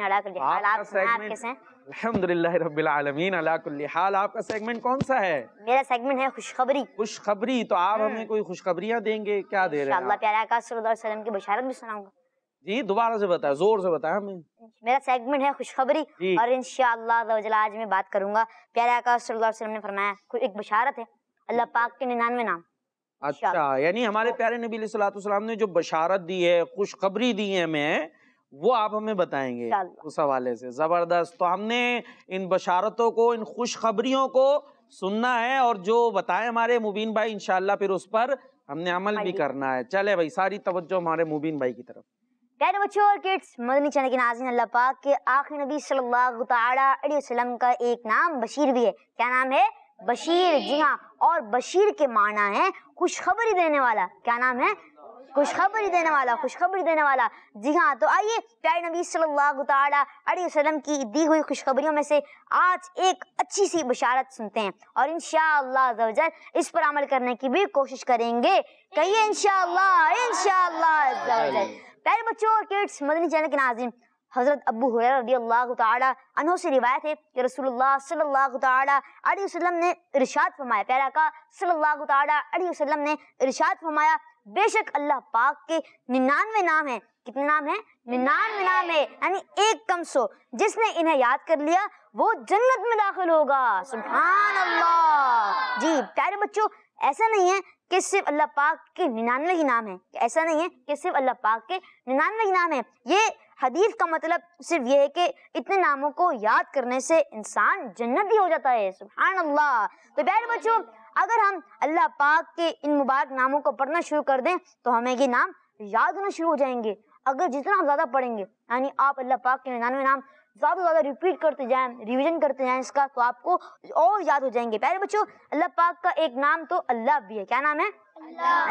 अला अलहमदिल्लामीन हाल आपका सेगमेंट कौन सा है मेरा सेगमेंट है खुशखबरी खुशखबरी तो आप हम्म। हमें कोई खुशखबरियाँ देंगे क्या दे रहे हैं प्यारा की बशारत भी सुनाऊंगा जी दोबारा से बताया जोर से बताया हमें मेरा सेगमेंट है खुशखबरी और इंशाल्लाह आज मैं बात करूंगा प्यारा आकाश ने फरमाया एक बशारत है अल्लाह पाक के निन्यानवे नाम अच्छा यानी हमारे तो प्यारे नबी सलाम ने जो बशारत दी है खुशखबरी दी है हमें वो आप हमें बताएंगे उस हवाले से जबरदस्त तो हमने इन बशारतों को इन खुशखबरियों को सुनना है और जो बताए हमारे मुबीन भाई इनशाला फिर उस पर हमने अमल भी हाँ करना है चले भाई सारी तवज्जो हमारे मुबीन भाई की तरफ प्यारे बच्चों और किड्स मदनी चैनल के नाजिन अल्लाह पाक के आखिरी नबी सल्लल्लाहु अलैहि वसल्लम का एक नाम बशीर भी है क्या नाम है बशीर जी हाँ और बशीर के माना है खुशखबरी देने वाला क्या नाम है खुशखबरी देने वाला खुशखबरी देने वाला जी हाँ तो आइए प्यारे नबी सल्लल्लाहु अलैहि वसल्लम की दी हुई खुशखबरियों में से आज एक अच्छी सी बशारत सुनते हैं और इन इस पर अमल करने की भी कोशिश करेंगे कहिए इन शाह प्यारे बच्चों और किड्स मदनी चैनल के नाजिम हज़रत अबू रदी अल्लाह तहों से रिवायत है कि रसूलुल्लाह सल्लल्लाहु अलैहि वसल्लम ने इरशाद फरमाया प्यारा का सल्लल्लाहु अलैहि वसल्लम ने इरशाद फरमाया बेशक अल्लाह पाक के निन्यानवे नाम हैं कितने नाम हैं निन्यानवे नाम है यानी एक कम सो जिसने इन्हें याद कर लिया वो जन्नत में दाखिल होगा सुबहान अल्लाह जी प्यारे बच्चों ऐसा नहीं है कि सिर्फ अल्लाह पाक के निन्यानवे ही नाम है ऐसा नहीं है कि सिर्फ अल्लाह पाक के निन्यानवे ही नाम है ये हदीस का मतलब सिर्फ ये है कि इतने नामों को याद करने से इंसान जन्नत ही हो जाता है सुबहान अल्लाह तो प्यारे बच्चों अगर हम अल्लाह पाक के इन मुबारक नामों को पढ़ना शुरू कर दें तो हमें ये नाम याद होना शुरू हो जाएंगे अगर जितना हम ज़्यादा पढ़ेंगे यानी आप अल्लाह पाक के मैदान में नाम ज़्यादा से ज़्यादा रिपीट करते जाए रिविजन करते जाए इसका तो आपको और याद हो जाएंगे प्यारे बच्चों अल्लाह पाक का एक नाम तो अल्लाह भी है क्या नाम है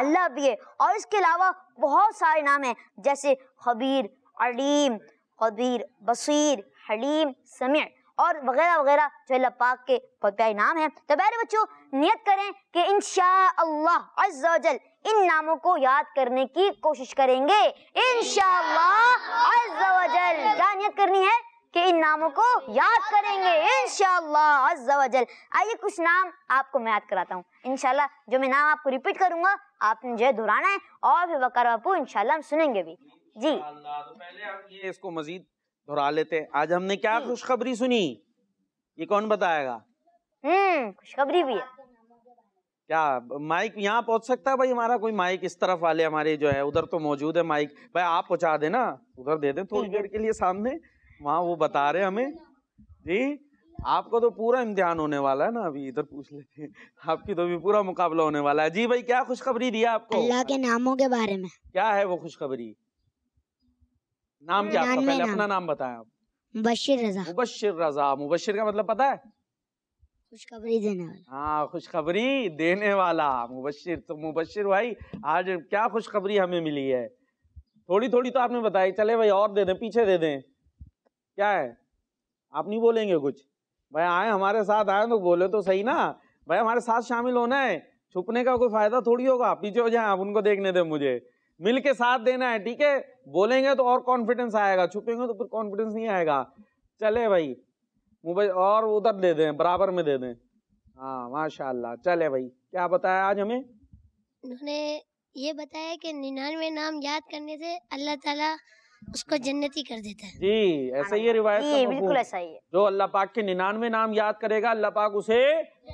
अल्लाह भी है और इसके अलावा बहुत सारे नाम हैं जैसे खबीर अलीम कदीर बसीर हलीम समय और वगैरह वगैरह जो अल्लाह पाक के बहुत प्यारे नाम हैं तो प्यारे बच्चों नियत करें कि इन अल्लाह इन नामों को याद करने की कोशिश करेंगे इन क्या नियत करनी है कि इन नामों को याद करेंगे इन इनशालाजल आइए कुछ नाम आपको मैं याद कराता हूँ इनशाला जो मैं नाम आपको रिपीट करूंगा आपने जो है दोहराना है और फिर वकार बापू इनशाला हम सुनेंगे भी जी तो पहले हम ये इसको मजीद दोहरा लेते हैं आज हमने क्या खुशखबरी सुनी ये कौन बताएगा हम्म खुशखबरी भी है क्या माइक यहाँ पहुंच सकता है भाई हमारा कोई माइक इस तरफ वाले हमारे जो है उधर तो मौजूद है माइक भाई आप पहुंचा देना उधर दे दे थोड़ी देर के लिए सामने वहाँ वो बता रहे हमें जी आपको तो पूरा इम्तिहान होने वाला है ना अभी इधर पूछ लेते हैं आपकी तो भी पूरा मुकाबला होने वाला है जी भाई क्या खुशखबरी दिया आपको अल्लाह के नामों के बारे में क्या है वो खुशखबरी नाम क्या आपका पहले नाम। अपना नाम बताएं आप मुबशिर रजा मुबशिर रजा मुबशिर का मतलब पता है खुशखबरी देने वाला हाँ खुशखबरी देने वाला मुबशिर तो मुबशिर भाई आज क्या खुशखबरी हमें मिली है थोड़ी थोड़ी तो आपने बताई चले भाई और दे दें पीछे दे दें क्या है आप नहीं बोलेंगे कुछ भाई आए हमारे साथ आए तो बोले तो सही ना भाई हमारे साथ शामिल होना है छुपने का कोई फायदा थोड़ी होगा पीछे हो जाए आप उनको देखने दें मुझे मिल के साथ देना है ठीक है बोलेंगे तो और कॉन्फिडेंस आएगा छुपेंगे तो फिर कॉन्फिडेंस नहीं आएगा चले भाई मोबाइल और उधर दे दें बराबर में दे दें हाँ माशाल्लाह चले भाई क्या बताया आज हमें उन्होंने ये बताया कि निन्यानवे नाम याद करने से अल्लाह ताला उसको जन्नती कर देता है जी ऐसा ही रिवायत बिल्कुल ऐसा ही है जो अल्लाह पाक के निन्यानवे नाम याद करेगा अल्लाह पाक उसे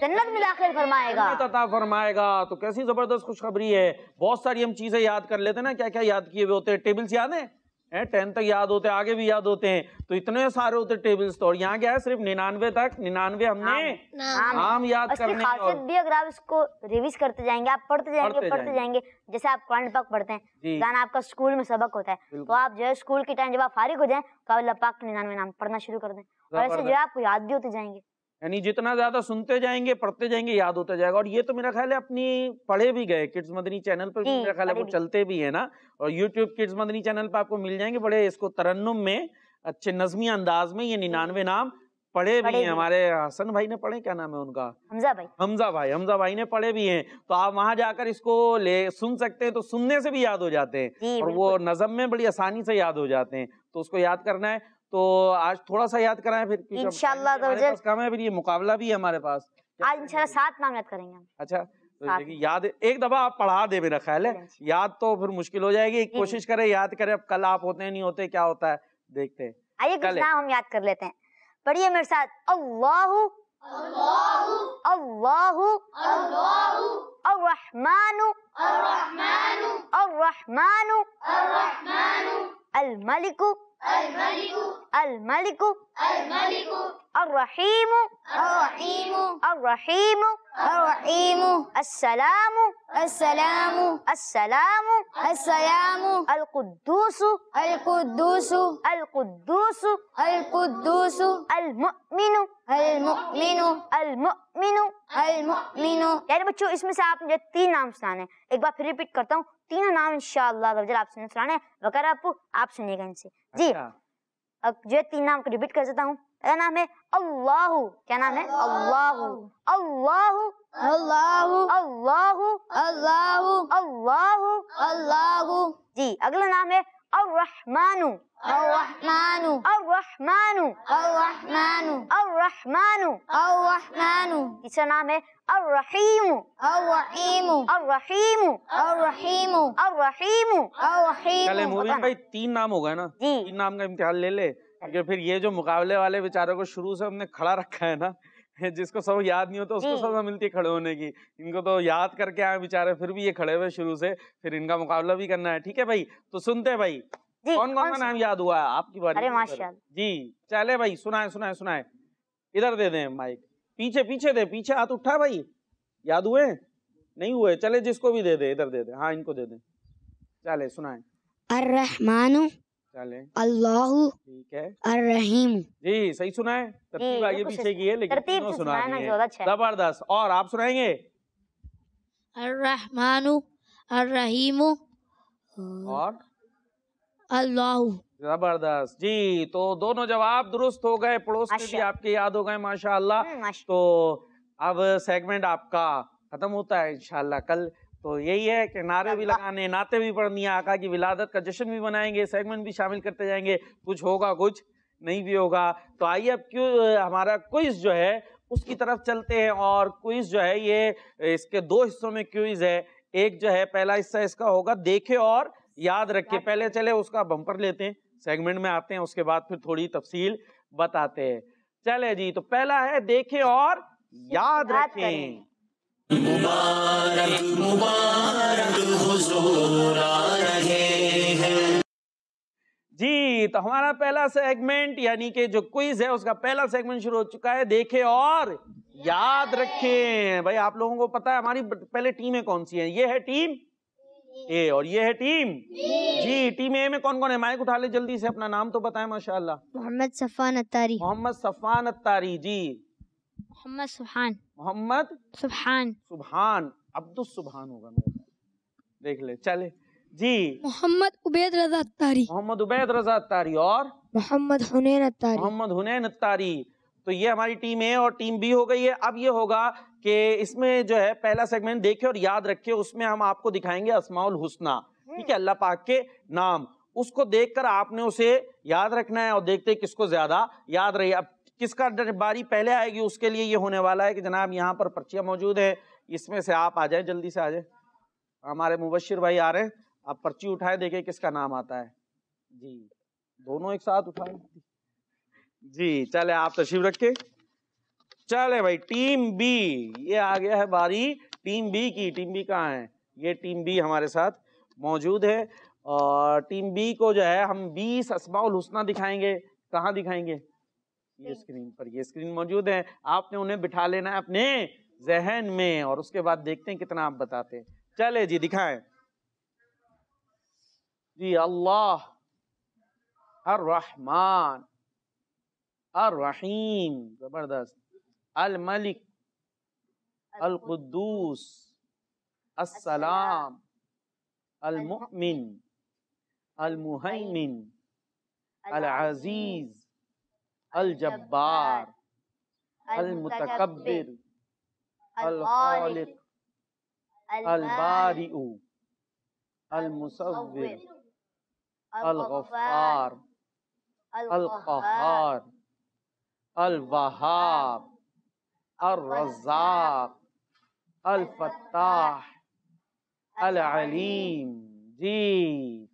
जन्नत में दाखिल फरमाएगा अता फरमाएगा तो कैसी जबरदस्त खुशखबरी है बहुत सारी हम चीजें याद कर लेते हैं ना क्या क्या याद किए हुए होते हैं टेबल्स याद है टेन तक याद होते हैं आगे भी याद होते हैं तो इतने सारे होते टेबल्स तो और यहाँ क्या है सिर्फ निन्यानवे तक निन्यानवे हमने आम, आम याद करने और भी अगर आप इसको रिविज करते जाएंगे आप पढ़ते जाएंगे पढ़ते, जाएंगे जैसे आप कुरान पाक पढ़ते हैं जाना आपका स्कूल में सबक होता है तो आप जो है स्कूल के टाइम जब आप फारिग हो जाए तो आप लपाक निन्यानवे नाम पढ़ना शुरू कर दें और ऐसे जो है आपको याद भी होते जाएंगे यानी जितना ज़्यादा सुनते जाएंगे पढ़ते जाएंगे याद होता जाएगा और ये तो मेरा ख्याल है अपनी पढ़े भी गए किड्स मदनी चैनल पर मेरा ख्याल है वो चलते भी है ना और यूट्यूब किड्स मदनी चैनल पर आपको मिल जाएंगे बड़े इसको तरन्नुम में अच्छे नजमी अंदाज में ये निन्यानवे हम्म। नाम पढ़े भी हैं हमारे हसन भाई ने पढ़े क्या नाम है उनका हमजा भाई हमजा भाई हमजा भाई ने पढ़े भी हैं तो आप वहां जाकर इसको ले सुन सकते हैं तो सुनने से भी याद हो जाते हैं और वो नजम में बड़ी आसानी से याद हो जाते हैं तो उसको याद करना है तो आज थोड़ा सा याद कराएं फिर इंशाल्लाह तो काम है फिर ये मुकाबला भी है हमारे पास आज इंशाल्लाह सात नाम याद करेंगे अच्छा तो याद एक दफा आप पढ़ा दे मेरा ख्याल है हाँ याद तो फिर मुश्किल हो जाएगी हम्म। कोशिश करें याद करें अब कल आप होते हैं नहीं होते क्या होता है देखते हैं आइए कुछ नाम हम याद कर लेते हैं पढ़िए मेरे साथ अल्लाह अल्लाह अर्रहमान अर्रहमान अर्रहमान الملك الملك الملك الملك الرحيم الرحيم الرحيم الرحيم السلام السلام السلام السلام القدوس القدوس القدوس القدوس المؤمن المؤمن المؤمن المؤमन यार बच्चों इसमें से आप मुझे तीन नाम सुनाने एक बार फिर रिपीट करता हूँ तीनों नाम इनशाला आपसे सुनाना है आप सुनिएगा इनसे जी अच्छा। जो तीन नाम को रिपीट कर देता हूँ पहला नाम है अल्लाह क्या नाम है अल्लाह अल्लाह अल्लाह अल्लाह अल्लाह अल्लाह अल्लाह जी अगला नाम है الرحمن الرحمن इसका नाम है الرحيم الرحيم الرحيم الرحيم الرحيम الرحيم चले भाई तीन नाम हो गए ना तीन नाम का इम्तिहान ले ले क्योंकि फिर ये जो मुकाबले वाले बेचारों को शुरू से हमने खड़ा रखा है ना जिसको सब याद नहीं होता उसको हम्म। सजा मिलती है खड़े होने की इनको तो याद करके आए बेचारे फिर भी ये खड़े हुए शुरू से फिर इनका मुकाबला भी करना है ठीक है भाई तो सुनते हैं भाई कौन कौन सा नाम याद हुआ है आपकी बारी जी चले भाई सुनाए सुनाए सुनाए इधर दे दे माइक पीछे पीछे दे पीछे हाथ उठा भाई याद हुए नहीं हुए चले जिसको भी दे दे इधर दे दे हाँ इनको दे दे चले सुनाए अर्रहमानु चलें अल्लाह ठीक है अर्रहीम जी सही सुना है तरतीब आगे पीछे की है लेकिन तीनों सुना अच्छा जबरदस्त और आप सुनाएंगे अर्रहमानु अर्रहीमु और अल्लाह जबरदस्त जी तो दोनों जवाब दुरुस्त हो गए पड़ोस के भी आपके याद हो गए माशाल्लाह हम्म, तो अब सेगमेंट आपका खत्म होता है इंशाल्लाह कल तो यही है कि नारे भी लगाने नाते भी पढ़ दिया आका की विलादत का जश्न भी मनाएंगे सेगमेंट भी शामिल करते जाएंगे कुछ होगा कुछ नहीं भी होगा तो आइए अब क्यों हमारा क्विज जो है उसकी तरफ चलते हैं और क्विज जो है ये इसके दो हिस्सों में क्विज है एक जो है पहला हिस्सा इसका होगा देखे और याद रखे पहले चले उसका बम्पर लेते हैं सेगमेंट में आते हैं उसके बाद फिर थोड़ी तफसील बताते हैं चले जी तो पहला है देखे और याद रखें मुबारक मुबारक रहे हैं जी तो हमारा पहला सेगमेंट यानी कि जो क्विज है उसका पहला सेगमेंट शुरू हो चुका है देखे और याद रखें भाई आप लोगों को पता है हमारी पहले टीमें कौन सी हैं ये है टीम ए और ये है टीम जी टीम ए में कौन कौन है माइक उठा ले जल्दी से अपना नाम तो बताएं माशाल्लाह मोहम्मद सफान अत्तारी मोहम्मद सफान अत्तारी जी मोहम्मद सुहान मोहम्मद सुभान सुभान अब्दुल सुभान होगा मेरे देख ले चले जी मोहम्मद उबैद रजा अतारी मोहम्मद उबैद रजा अतारी और मोहम्मद हुनैन अतारी मोहम्मद हुनैन अतारी तो ये हमारी टीम ए और टीम बी हो गई है अब ये होगा कि इसमें जो है पहला सेगमेंट देखे और याद रखे उसमें हम आपको दिखाएंगे असमाउल हुसना हम्म। ठीक है अल्लाह पाक के नाम उसको देखकर आपने उसे याद रखना है और देखते हैं किसको ज्यादा याद रही अब किसका बारी पहले आएगी उसके लिए ये होने वाला है कि जनाब यहाँ पर पर्चियाँ मौजूद है इसमें से आप आ जाए जल्दी से आ जाए हमारे मुबशिर भाई आ रहे हैं आप पर्ची उठाए देखे किसका नाम आता है जी दोनों एक साथ उठाए जी चले आप तशीव रखे चले भाई टीम बी ये आ गया है बारी टीम बी की टीम बी कहाँ है ये टीम बी हमारे साथ मौजूद है और टीम बी को जो है हम 20 असमाउल हुसना दिखाएंगे कहाँ दिखाएंगे ये स्क्रीन पर ये स्क्रीन मौजूद है आपने उन्हें बिठा लेना है अपने जहन में और उसके बाद देखते हैं कितना आप बताते हैं चले जी दिखाएं जी अल्लाह अर अर रहीम जबरदस्त अल मलिक अल कुद्दूस अस्सलाम अल मुमिन अल मुहैमिन अल अजीज अल जब्बार अल मुतकब्बिर अल खालिक अल बारिउ अल मुसव्विर अल गफ्फार अल कहहार अल वहाब अल रज़ाक अल फत्ताह अल अलीम जी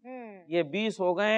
हम्म। ये बीस हो गए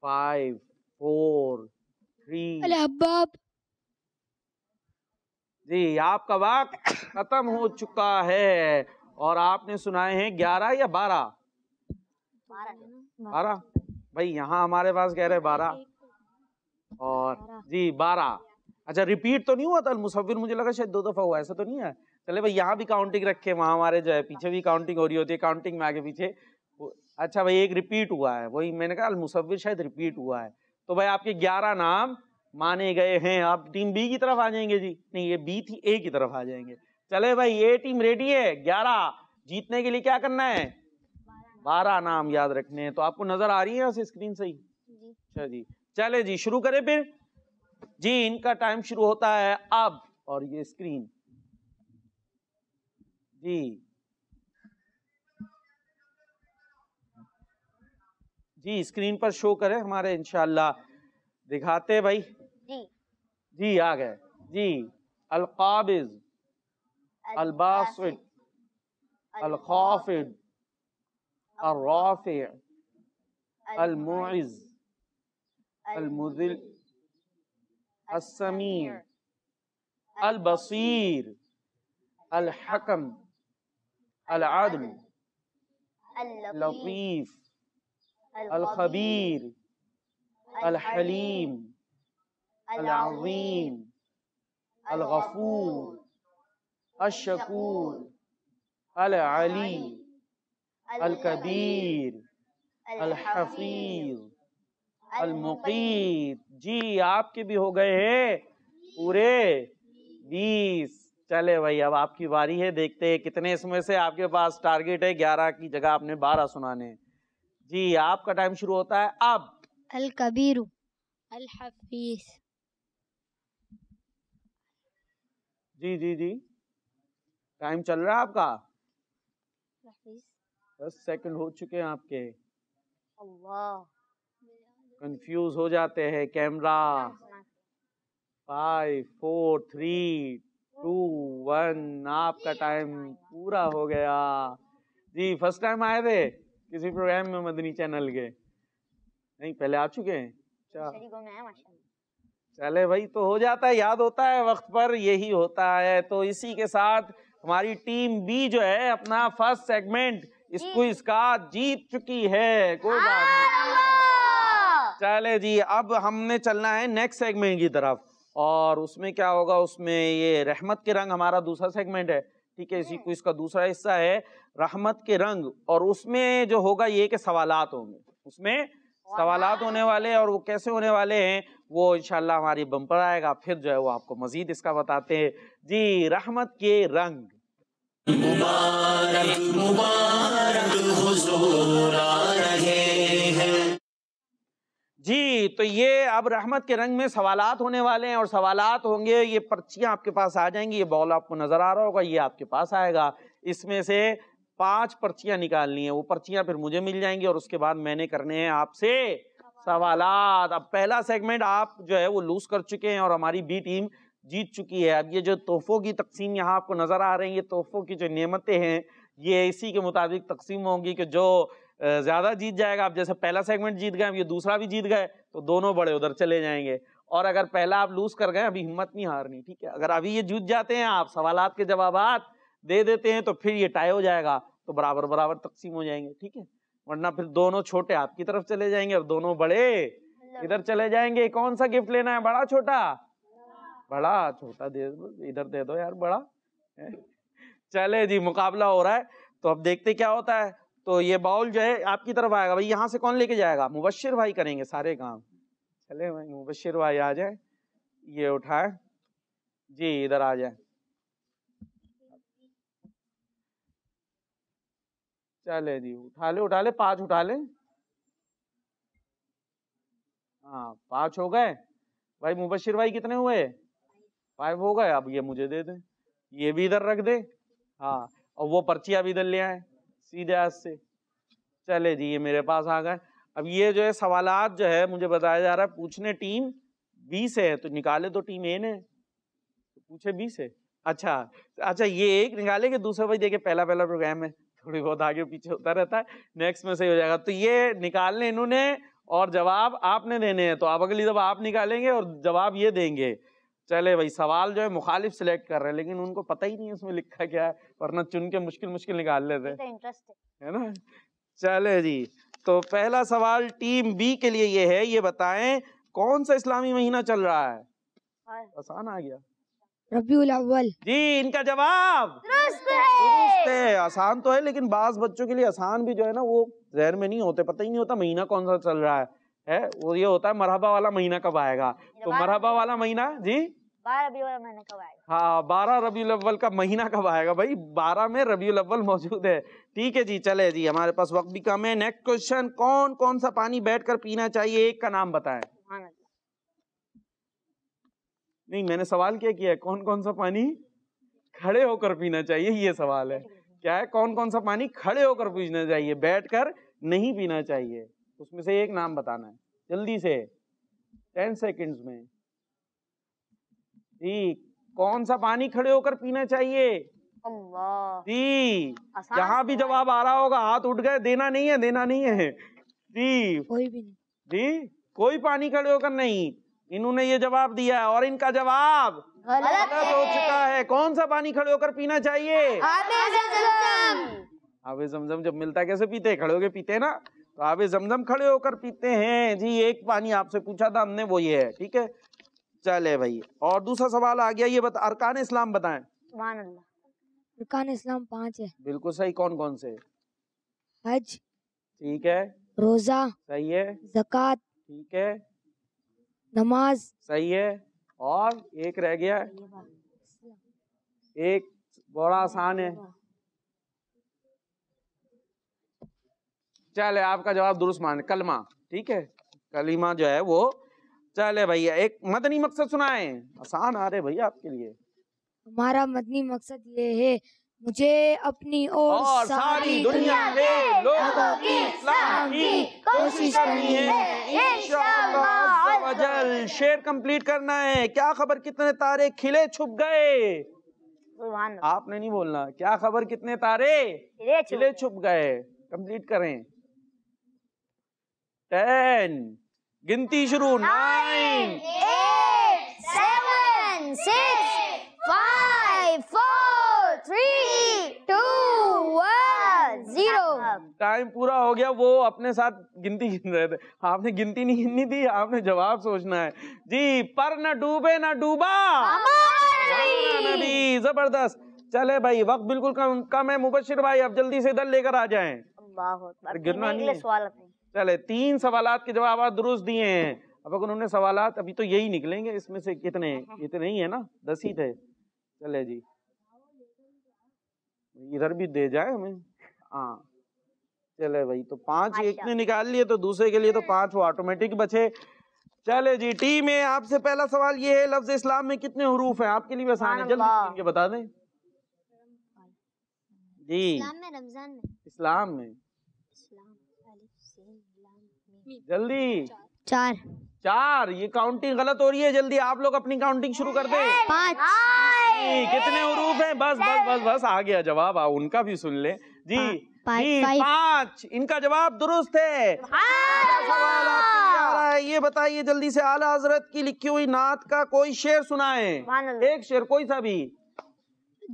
five, four, three. जी आपका वक्त खत्म हो चुका है और आपने सुनाए हैं ग्यारह या बारह बारह भाई यहाँ हमारे पास कह रहे बारह और जी बारह अच्छा रिपीट तो नहीं हुआ था मुसविर मुझे लगा शायद दो दफा हुआ ऐसा तो नहीं है चले भाई यहाँ भी काउंटिंग रखे वहाँ हमारे जो है पीछे भी काउंटिंग हो रही होती है काउंटिंग में आगे पीछे अच्छा भाई एक रिपीट हुआ है वही मैंने कहा मुसविर शायद रिपीट हुआ है तो भाई आपके ग्यारह नाम माने गए हैं आप टीम बी की तरफ आ जाएंगे जी नहीं ये बी थी ए की तरफ आ जाएंगे चले भाई ए टीम रेडी है ग्यारह जीतने के लिए क्या करना है बारह नाम याद रखने हैं तो आपको नजर आ रही है यहाँ स्क्रीन से ही अच्छा जी चले जी शुरू करें फिर जी इनका टाइम शुरू होता है अब और ये स्क्रीन जी जी स्क्रीन पर शो करें हमारे इनशाला दिखाते भाई जी जी आ गए जी अलकाबिज अलबासिड अलखाफिड अर्राफि अलमुइज अलमुदिल असमीर البصير अलहकम العدل اللطيف الخبير الحليم العظيم الغفور الشكور العلي الكبير الحفيظ अलमुकीत जी आपके भी हो गए हैं पूरे बीस चले भाई अब आपकी बारी है देखते हैं कितने इसमें से आपके पास टारगेट है ग्यारह की जगह आपने बारह सुनाने जी आपका टाइम शुरू होता है अब अल कबीर अल हफीज जी जी जी टाइम चल रहा है आपका दस सेकंड हो चुके हैं आपके अल्लाह कंफ्यूज हो जाते हैं camera five four three two one आपका टाइम पूरा हो गया जी फर्स्ट टाइम आए थे किसी प्रोग्राम में मदनी चैनल के नहीं पहले आ चुके हैं तो अच्छा। चले भाई तो हो जाता है याद होता है वक्त पर यही होता है तो इसी के साथ हमारी टीम बी जो है अपना फर्स्ट सेगमेंट इसको इसका जीत चुकी है कोई बात नहीं चले जी अब हमने चलना है नेक्स्ट सेगमेंट की तरफ और उसमें क्या होगा उसमें ये रहमत के रंग हमारा दूसरा सेगमेंट है ठीक है इसी हम्म। को इसका दूसरा हिस्सा है रहमत के रंग और उसमें जो होगा ये के सवालात होंगे उसमें सवालत होने वाले और वो कैसे होने वाले हैं वो इनशाला हमारी बंपर आएगा फिर जो है वो आपको मजीद इसका बताते हैं जी रहमत के रंग मुबारक मुबारक हुजूर आ रहे जी तो ये अब रहमत के रंग में सवालात होने वाले हैं और सवालात होंगे ये पर्चियाँ आपके पास आ जाएंगी ये बॉल आपको नज़र आ रहा होगा ये आपके पास आएगा इसमें से पांच पर्चियाँ निकालनी है वो पर्चियाँ फिर मुझे मिल जाएंगी और उसके बाद मैंने करने हैं आपसे सवालात अब पहला सेगमेंट आप जो है वो लूज कर चुके हैं और हमारी बी टीम जीत चुकी है अब ये जो तोहफों की तकसीम यहाँ आपको नज़र आ रही है तोहफों की जो नियमतें हैं ये इसी के मुताबिक तकसीम होंगी कि जो ज़्यादा जीत जाएगा आप जैसे पहला सेगमेंट जीत गए ये दूसरा भी जीत गए तो दोनों बड़े उधर चले जाएंगे और अगर पहला आप लूज कर गए अभी हिम्मत नहीं हारनी ठीक है अगर अभी ये जीत जाते हैं आप सवाल के जवाब दे देते हैं तो फिर ये टाई हो जाएगा तो बराबर बराबर तकसीम हो जाएंगे ठीक है वरना फिर दोनों छोटे आपकी तरफ चले जाएंगे और दोनों बड़े इधर चले जाएंगे कौन सा गिफ्ट लेना है बड़ा छोटा बड़ा छोटा दे इधर दे दो यार बड़ा चले जी मुकाबला हो रहा है तो अब देखते क्या होता है तो ये बाउल जो है आपकी तरफ आएगा भाई यहाँ से कौन लेके जाएगा मुबशिर भाई करेंगे सारे काम चले भाई मुबशिर भाई आ जाए ये उठाए जी इधर आ जाए चले जी उठा ले उठा ले पांच उठा ले हाँ पांच हो गए भाई मुबशिर भाई कितने हुए फाइव हो गए अब ये मुझे दे दे ये भी इधर रख दे हाँ और वो पर्चिया भी इधर ले आए सीधे से चले जी ये मेरे पास आ गए अब ये जो है सवाल जो है मुझे बताया जा रहा है पूछने टीम बी से है तो निकाले तो टीम ए ने तो पूछे बी से अच्छा अच्छा ये एक निकाले कि दूसरा भाई देखे पहला पहला प्रोग्राम है थोड़ी बहुत आगे पीछे होता रहता है नेक्स्ट में सही हो जाएगा तो ये निकालने इन्होंने और जवाब आपने देने हैं तो आप अगली दफा आप निकालेंगे और जवाब ये देंगे चले भाई सवाल जो है मुखालिफ सिलेक्ट कर रहे हैं लेकिन उनको पता ही नहीं है उसमें लिखा क्या है वरना चुन के मुश्किल मुश्किल निकाल लेते तो है ना चले जी तो पहला सवाल टीम बी के लिए ये है ये बताएं कौन सा इस्लामी महीना चल रहा है आसान आ गया रबीउल अव्वल जी इनका जवाब आसान तो है लेकिन बास बच्चों के लिए आसान भी जो है ना वो जहर में नहीं होते पता ही नहीं होता महीना कौन सा चल रहा है है वो ये होता है मरहबा वाला महीना कब आएगा तो मरहबा वाला महीना जी हाँ बारह रबी का महीना कब आएगा भाई बारह में रबी अव्वल मौजूद है ठीक है जी चले जी हमारे पास वक्त भी कम है नेक्स्ट क्वेश्चन कौन कौन सा पानी बैठ कर पीना चाहिए एक का नाम बताएं नहीं मैंने सवाल क्या किया है कौन कौन सा पानी खड़े होकर पीना चाहिए ये सवाल है क्या है कौन कौन सा पानी खड़े होकर पीना चाहिए बैठ कर नहीं पीना चाहिए उसमें से एक नाम बताना है जल्दी से टेन सेकेंड्स में जी कौन सा पानी खड़े होकर पीना चाहिए जी यहाँ भी जवाब आ रहा होगा हाथ उठ गए देना नहीं है देना नहीं है जी कोई भी नहीं जी कोई पानी खड़े होकर नहीं इन्होंने ये जवाब दिया है और इनका जवाब गलत हो चुका है कौन सा पानी खड़े होकर पीना चाहिए आबे जमजम जब मिलता है कैसे पीते खड़े होकर पीते ना तो आप जमजम खड़े होकर पीते हैं जी एक पानी आपसे पूछा था हमने वो ये है ठीक है चले भाई और दूसरा सवाल आ गया ये बता अरकान इस्लाम बताए अरकान इस्लाम पाँच है बिल्कुल सही कौन कौन से हज ठीक है रोजा सही है जक़ात ठीक है नमाज सही है और एक रह गया एक बड़ा आसान है चले आपका जवाब दुरुस्त मान कलमा ठीक है कलीमा जो है वो चले भैया एक मदनी मकसद सुनाए आसान आ रहे भैया आपके लिए हमारा मदनी मकसद ये है मुझे अपनी और, और सारी दुनिया में लोगों की की कोशिश करनी है इंशाल्लाह शेर कंप्लीट करना है क्या खबर कितने तारे खिले छुप गए आपने नहीं बोलना क्या खबर कितने तारे खिले छुप गए कंप्लीट करें टेन गिनती शुरू nine seven six five four three two one zero time पूरा हो गया वो अपने साथ गिनती गिन रहे थे आपने गिनती नहीं गिननी थी आपने जवाब सोचना है जी पर न डूबे न डूबा जबरदस्त चले भाई वक्त बिल्कुल कम कम है मुबशिर भाई अब जल्दी से इधर लेकर आ जाए गिरना नहीं सवाल चले तीन सवाल के जवाब आप दुरुस्त दिए हैं अब अगर उन्होंने सवाल अभी तो यही निकलेंगे इसमें से कितने इतने ही है ना दस ही थे चले जी इधर भी दे जाए हमें हाँ चले भाई तो पांच एक अच्छा। ने निकाल लिए तो दूसरे के लिए तो पांच वो ऑटोमेटिक बचे चले जी टी में आपसे पहला सवाल ये है लफ्ज इस्लाम में कितने हरूफ हैं आपके लिए आसान है जल्दी बता दें जी इस्लाम में जल्दी चार चार ये काउंटिंग गलत हो रही है जल्दी आप लोग अपनी काउंटिंग शुरू कर दे पाँच कितने उरूप हैं बस बस बस बस आ गया जवाब आ उनका भी सुन ले जी हाँ, पाँच इनका जवाब दुरुस्त है है ये बताइए जल्दी से आला हजरत की लिखी हुई नात का कोई शेर सुनाए एक शेर कोई सा भी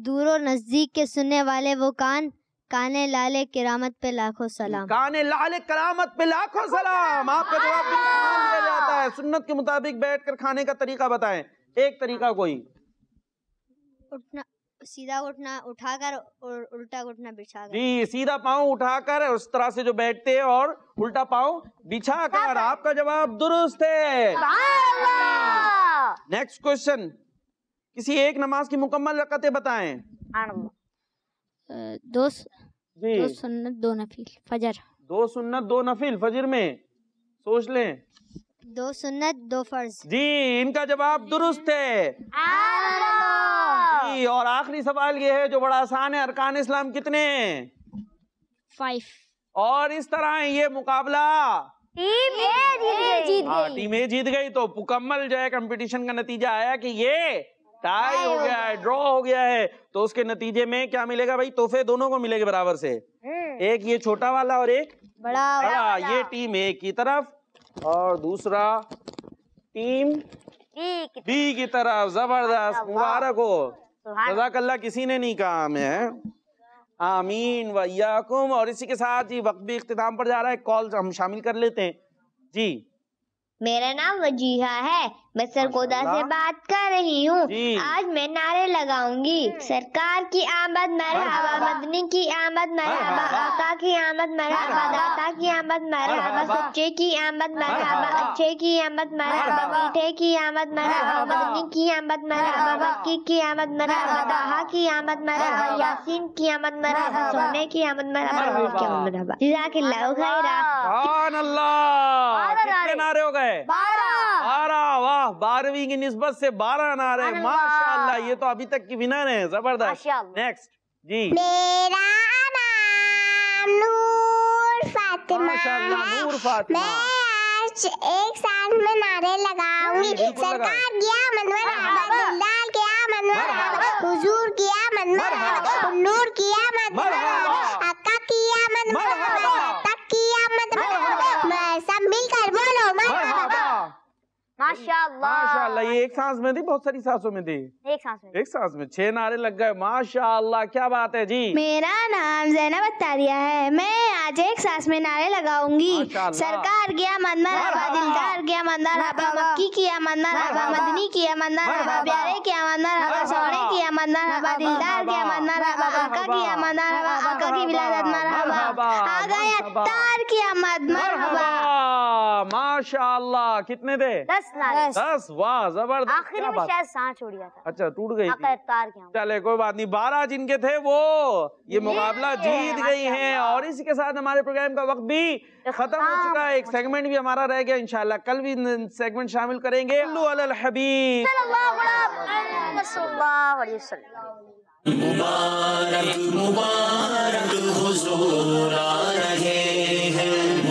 दूर नजदीक के सुनने वाले वो कान काने लाले करामत पे लाखों सलाम काने लाले करामत पे लाखों सलाम आपका जवाब जाता है सुन्नत के मुताबिक बैठकर खाने का तरीका बताएं एक तरीका कोई उठना सीधा उठना उठाकर और उल्टा घुटना बिछा जी सीधा पाँव उठाकर उस तरह से जो बैठते हैं और उल्टा पाँव बिछा कर आपका जवाब दुरुस्त है नेक्स्ट क्वेश्चन किसी एक नमाज की मुकम्मल रकतें बताएं दो जी दो सुन्नत दो नफिल फजर दो सुन्नत दो नफिल फजर में सोच लें दो सुन्नत दो फर्ज जी इनका जवाब दुरुस्त है और आखिरी सवाल ये है जो बड़ा आसान है अरकान इस्लाम कितने फाइव और इस तरह है ये मुकाबला टीम ए जीत गई हाँ, टीम ए जीत गई तो मुकम्मल जो है कंपटीशन का नतीजा आया कि ये टाई हो गया है ड्रॉ हो गया है तो उसके नतीजे में क्या मिलेगा भाई तोहफे दोनों को मिलेगा बराबर से हम्म। एक ये छोटा वाला और एक बड़ा बड़ा ये टीम ए की तरफ और दूसरा टीम बी की तरफ जबरदस्त मुबारक हो रजाकल्ला किसी ने नहीं कहा हमें आमीन वैयाकुम और इसी के साथ जी वक्त भी इख्ताम पर जा रहा है कॉल हम शामिल कर लेते हैं जी मेरा नाम वजीहा है मैं सरकोदा से बात कर रही हूँ आज मैं नारे लगाऊंगी सरकार की आमद मरहबा मदनी की आमद मरहबा आका की आमद मरहबा दाता की आमद मरहबा सच्चे की आमद मरहबा अच्छे की आमद मरहबा मीठे की आमद मरहबा मदनी की आमद मरहबा मक्की की आमद मरहबा दाहा की आमद मरहबा यासीन की आमद मरहबा सोने की आमद मरहबा की आमद मरहबा जजाकिल्लाह खैरा अल्लाह नारे हो गए बारह वाह बारहवीं की निस्बत से बारह नारे माशा ये तो अभी तक की विनर है जबरदस्त नेक्स्ट जी मेरा नूर नूर आज एक साथ में नारे लगाऊंगी सरकार किया मनवर दिलदार हाँ, हाँ, हाँ। किया मनवर हुजूर किया मनवर नूर किया मनवर अक्का किया मनवर माशाल्लाह ये एक सांस में थी बहुत सारी सांसों में थी एक सांस में एक सांस में छह नारे लग गए माशाल्लाह क्या बात है जी मेरा नाम जैनब अतारिया है मैं आज एक सांस में नारे लगाऊंगी सरकार किया मंदा रबा दिलदार किया मंदा रहा मक्की किया मंदा रहा मदनी किया मंदा रहा प्यारे किया मंदा रहा सोने किया मंदा रहा दिलदार किया मंदा रबा आका किया मंदा रबा आका की विलादत मरहबा आ गए किया मद मरहबा माशाल्लाह कितने थे दस दस वाह जबरदस्त में शायद सांस छोड़ गया था अच्छा टूट गई हाँ, चले कोई बात नहीं बारह जिनके थे वो ये मुकाबला हाँ जीत गई हाँ हैं और इसी के साथ हमारे प्रोग्राम का वक्त भी खत्म हो चुका है एक सेगमेंट अच्छा। भी हमारा रह गया इंशाल्लाह कल भी सेगमेंट शामिल करेंगे मुबारक मुबारक हुजूर आ रहे हैं